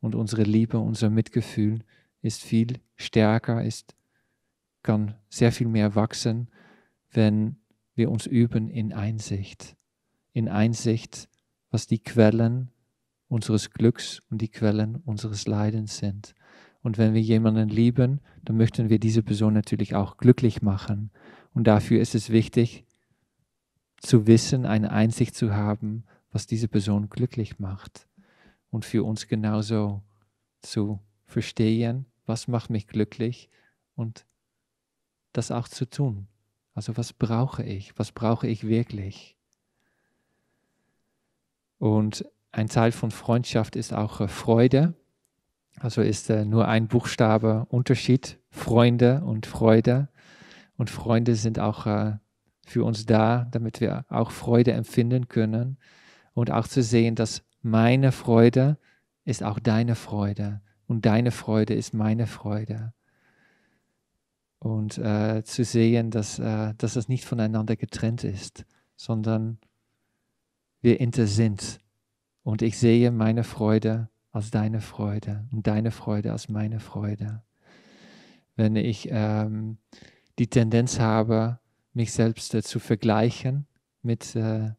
Und unsere Liebe, unser Mitgefühl ist viel stärker, ist, kann sehr viel mehr wachsen, wenn wir uns üben in Einsicht. In Einsicht, was die Quellen unseres Glücks und die Quellen unseres Leidens sind. Und wenn wir jemanden lieben, dann möchten wir diese Person natürlich auch glücklich machen. Und dafür ist es wichtig, zu wissen, eine Einsicht zu haben, was diese Person glücklich macht. Und für uns genauso zu verstehen, was macht mich glücklich und das auch zu tun. Also was brauche ich? Was brauche ich wirklich? Und ein Teil von Freundschaft ist auch äh, Freude. Also ist äh, nur ein Buchstabe Unterschied. Freunde und Freude. Und Freunde sind auch äh, für uns da, damit wir auch Freude empfinden können. Und auch zu sehen, dass meine Freude ist auch deine Freude. Und deine Freude ist meine Freude und äh, zu sehen, dass, äh, dass das nicht voneinander getrennt ist, sondern wir inter sind und ich sehe meine Freude als deine Freude und deine Freude als meine Freude. Wenn ich ähm, die Tendenz habe, mich selbst äh, zu vergleichen mit, äh,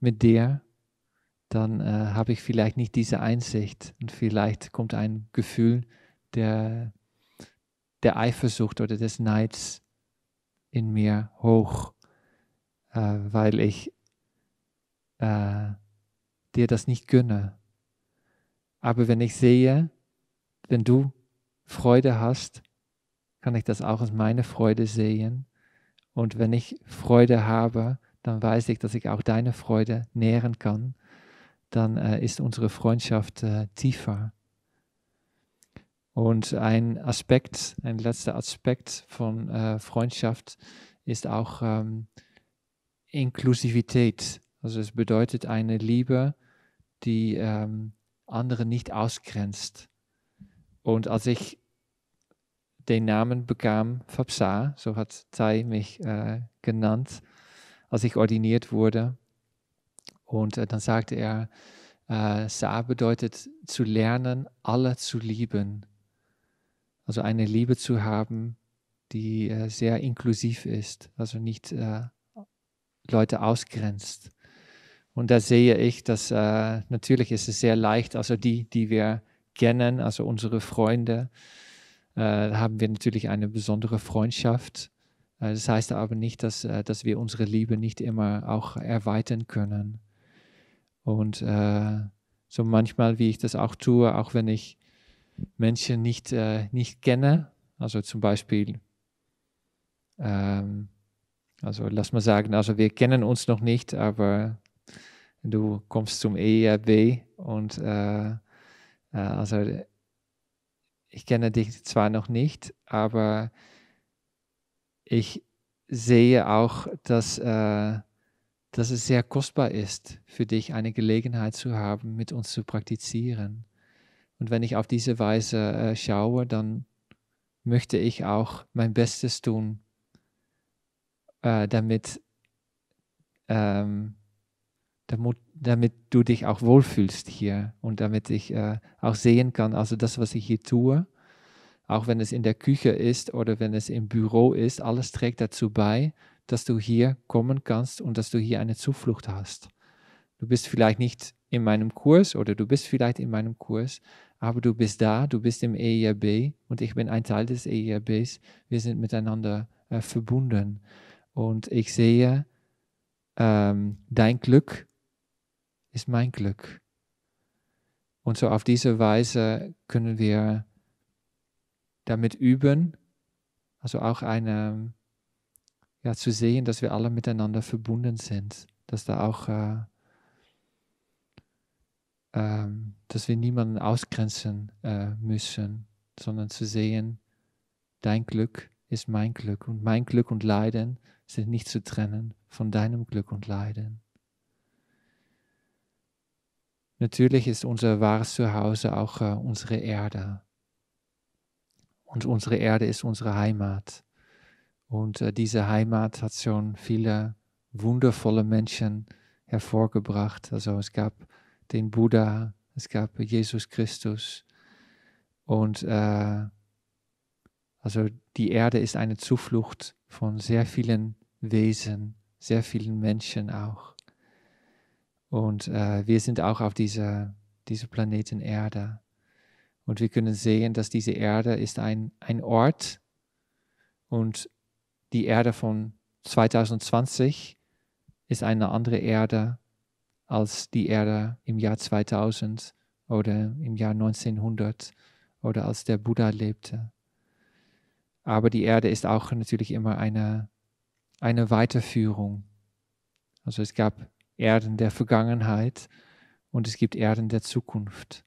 mit dir, dann äh, habe ich vielleicht nicht diese Einsicht und vielleicht kommt ein Gefühl der, der Eifersucht oder des Neids in mir hoch, äh, weil ich äh, dir das nicht gönne. Aber wenn ich sehe, wenn du Freude hast, kann ich das auch als meine Freude sehen. Und wenn ich Freude habe, dann weiß ich, dass ich auch deine Freude nähren kann. Dann äh, ist unsere Freundschaft äh, tiefer. Und ein Aspekt, ein letzter Aspekt von äh, Freundschaft ist auch ähm, Inklusivität. Also es bedeutet eine Liebe, die ähm, anderen nicht ausgrenzt. Und als ich den Namen bekam, Fabsa, so hat Tai mich äh, genannt, als ich ordiniert wurde. Und äh, dann sagte er, äh, Sa bedeutet zu lernen, alle zu lieben. Also eine Liebe zu haben, die äh, sehr inklusiv ist, also nicht äh, Leute ausgrenzt. Und da sehe ich, dass äh, natürlich ist es sehr leicht, also die, die wir kennen, also unsere Freunde, äh, haben wir natürlich eine besondere Freundschaft. Äh, das heißt aber nicht, dass, äh, dass wir unsere Liebe nicht immer auch erweitern können. Und äh, so manchmal, wie ich das auch tue, auch wenn ich Menschen nicht, äh, nicht kenne, also zum Beispiel, ähm, also lass mal sagen, also wir kennen uns noch nicht, aber Du kommst zum ERB und äh, äh, also ich kenne dich zwar noch nicht, aber ich sehe auch, dass, äh, dass es sehr kostbar ist, für dich eine Gelegenheit zu haben, mit uns zu praktizieren. Und wenn ich auf diese Weise äh, schaue, dann möchte ich auch mein Bestes tun, äh, damit ähm, damit, damit du dich auch wohlfühlst hier und damit ich äh, auch sehen kann, also das, was ich hier tue, auch wenn es in der Küche ist oder wenn es im Büro ist, alles trägt dazu bei, dass du hier kommen kannst und dass du hier eine Zuflucht hast. Du bist vielleicht nicht in meinem Kurs oder du bist vielleicht in meinem Kurs, aber du bist da, du bist im EIRB und ich bin ein Teil des EIRBs. Wir sind miteinander äh, verbunden und ich sehe ähm, dein Glück ist mein Glück. Und so auf diese Weise können wir damit üben, also auch eine, ja, zu sehen, dass wir alle miteinander verbunden sind, dass da auch, äh, äh, dass wir niemanden ausgrenzen äh, müssen, sondern zu sehen, dein Glück ist mein Glück und mein Glück und Leiden sind nicht zu trennen von deinem Glück und Leiden. Natürlich ist unser wahres Zuhause auch äh, unsere Erde. Und unsere Erde ist unsere Heimat. Und äh, diese Heimat hat schon viele wundervolle Menschen hervorgebracht. Also es gab den Buddha, es gab Jesus Christus. Und äh, also die Erde ist eine Zuflucht von sehr vielen Wesen, sehr vielen Menschen auch. Und äh, wir sind auch auf dieser, dieser Planeten Erde. Und wir können sehen, dass diese Erde ist ein, ein Ort und die Erde von 2020 ist eine andere Erde als die Erde im Jahr 2000 oder im Jahr 1900 oder als der Buddha lebte. Aber die Erde ist auch natürlich immer eine, eine Weiterführung. Also es gab Erden der Vergangenheit und es gibt Erden der Zukunft.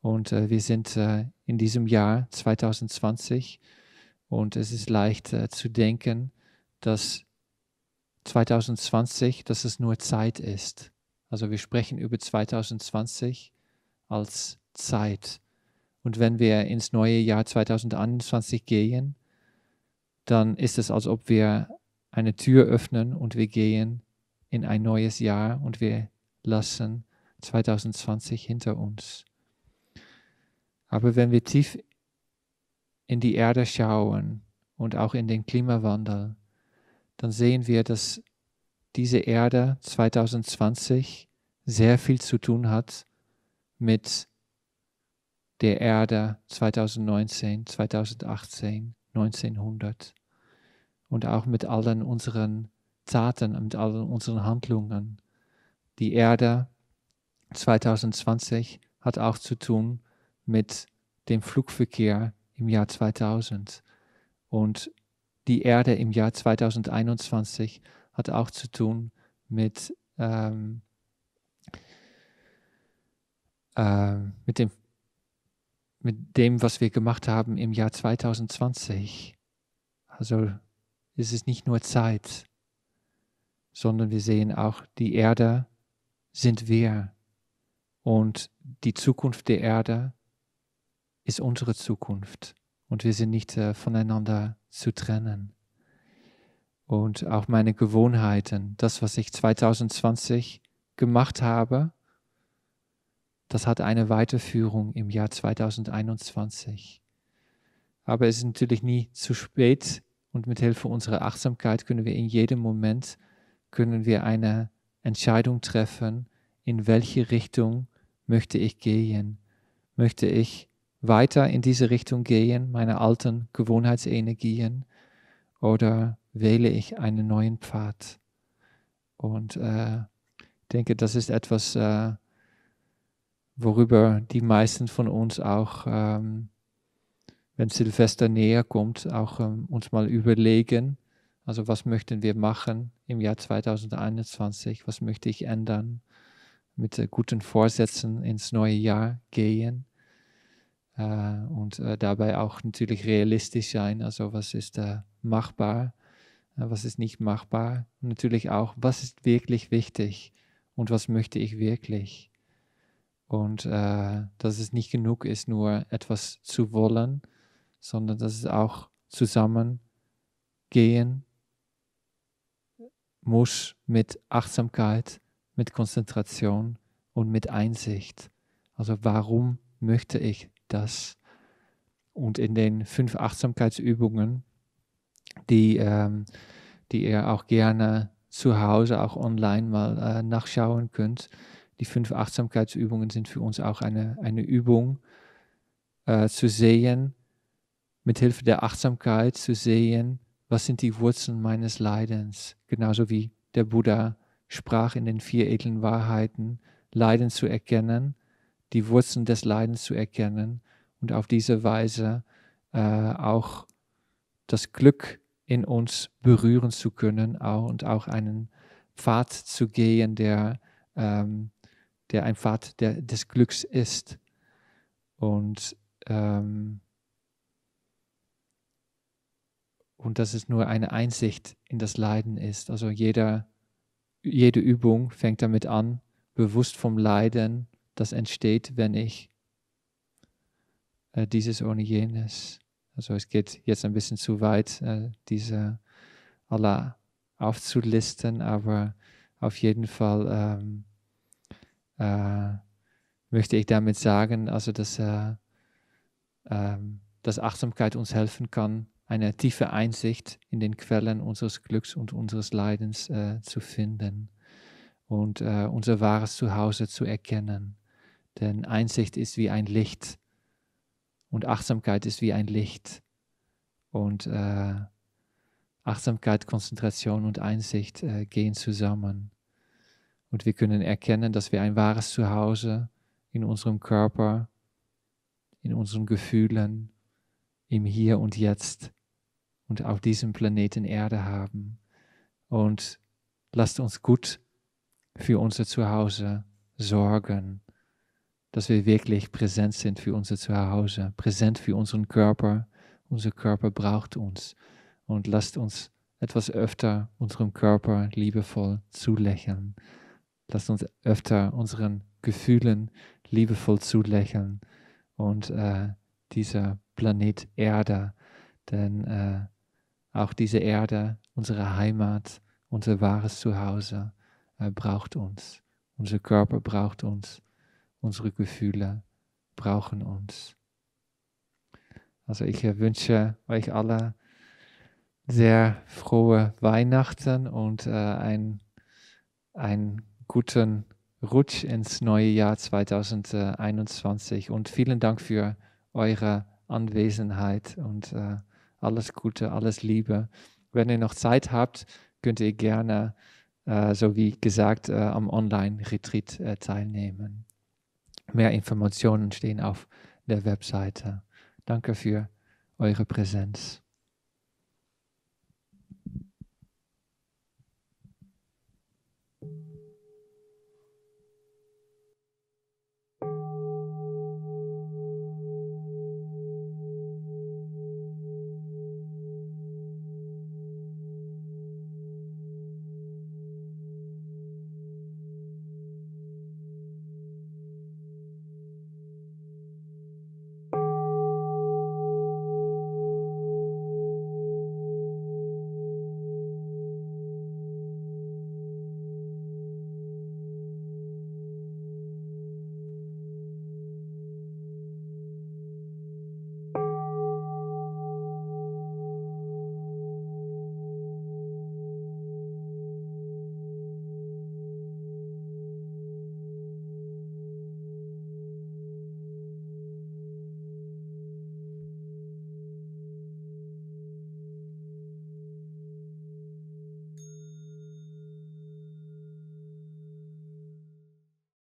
Und äh, wir sind äh, in diesem Jahr 2020 und es ist leicht äh, zu denken, dass 2020, dass es nur Zeit ist. Also wir sprechen über 2020 als Zeit. Und wenn wir ins neue Jahr 2021 gehen, dann ist es, als ob wir eine Tür öffnen und wir gehen in ein neues Jahr und wir lassen 2020 hinter uns. Aber wenn wir tief in die Erde schauen und auch in den Klimawandel, dann sehen wir, dass diese Erde 2020 sehr viel zu tun hat mit der Erde 2019, 2018, 1900 und auch mit allen unseren Taten, mit all unseren Handlungen. Die Erde 2020 hat auch zu tun mit dem Flugverkehr im Jahr 2000. Und die Erde im Jahr 2021 hat auch zu tun mit, ähm, äh, mit, dem, mit dem, was wir gemacht haben im Jahr 2020. Also es ist nicht nur Zeit, sondern wir sehen auch, die Erde sind wir und die Zukunft der Erde ist unsere Zukunft und wir sind nicht äh, voneinander zu trennen. Und auch meine Gewohnheiten, das, was ich 2020 gemacht habe, das hat eine Weiterführung im Jahr 2021. Aber es ist natürlich nie zu spät und mit Hilfe unserer Achtsamkeit können wir in jedem Moment können wir eine Entscheidung treffen, in welche Richtung möchte ich gehen. Möchte ich weiter in diese Richtung gehen, meine alten Gewohnheitsenergien, oder wähle ich einen neuen Pfad? Und äh, denke, das ist etwas, äh, worüber die meisten von uns auch, ähm, wenn Silvester näher kommt, auch ähm, uns mal überlegen, also was möchten wir machen im Jahr 2021? Was möchte ich ändern? Mit äh, guten Vorsätzen ins neue Jahr gehen äh, und äh, dabei auch natürlich realistisch sein. Also was ist machbar? was ist nicht machbar? Und natürlich auch, was ist wirklich wichtig und was möchte ich wirklich? Und dass es nicht genug ist, nur etwas zu wollen, sondern dass es auch zusammen gehen muss mit Achtsamkeit, mit Konzentration und mit Einsicht. Also warum möchte ich das? Und in den fünf Achtsamkeitsübungen, die, ähm, die ihr auch gerne zu Hause, auch online mal äh, nachschauen könnt, die fünf Achtsamkeitsübungen sind für uns auch eine, eine Übung äh, zu sehen, mit Hilfe der Achtsamkeit zu sehen, was sind die Wurzeln meines Leidens, genauso wie der Buddha sprach in den vier edlen Wahrheiten, Leiden zu erkennen, die Wurzeln des Leidens zu erkennen und auf diese Weise äh, auch das Glück in uns berühren zu können auch, und auch einen Pfad zu gehen, der, ähm, der ein Pfad der, des Glücks ist. Und ähm, und dass es nur eine Einsicht in das Leiden ist. Also jeder, jede Übung fängt damit an, bewusst vom Leiden, das entsteht, wenn ich äh, dieses ohne jenes. Also es geht jetzt ein bisschen zu weit, äh, diese Allah aufzulisten, aber auf jeden Fall ähm, äh, möchte ich damit sagen, also dass, äh, ähm, dass Achtsamkeit uns helfen kann, eine tiefe Einsicht in den Quellen unseres Glücks und unseres Leidens äh, zu finden und äh, unser wahres Zuhause zu erkennen. Denn Einsicht ist wie ein Licht und Achtsamkeit ist wie ein Licht. Und äh, Achtsamkeit, Konzentration und Einsicht äh, gehen zusammen. Und wir können erkennen, dass wir ein wahres Zuhause in unserem Körper, in unseren Gefühlen, im Hier und Jetzt und auf diesem Planeten Erde haben. Und lasst uns gut für unser Zuhause sorgen, dass wir wirklich präsent sind für unser Zuhause, präsent für unseren Körper. Unser Körper braucht uns. Und lasst uns etwas öfter unserem Körper liebevoll zulächeln. Lasst uns öfter unseren Gefühlen liebevoll zulächeln und äh, dieser Planet Erde, denn äh, auch diese Erde, unsere Heimat, unser wahres Zuhause äh, braucht uns. Unser Körper braucht uns. Unsere Gefühle brauchen uns. Also ich äh, wünsche euch alle sehr frohe Weihnachten und äh, ein, einen guten Rutsch ins neue Jahr 2021. Und vielen Dank für eure Anwesenheit und äh, alles Gute, alles Liebe. Wenn ihr noch Zeit habt, könnt ihr gerne, äh, so wie gesagt, äh, am Online-Retreat äh, teilnehmen. Mehr Informationen stehen auf der Webseite. Danke für eure Präsenz.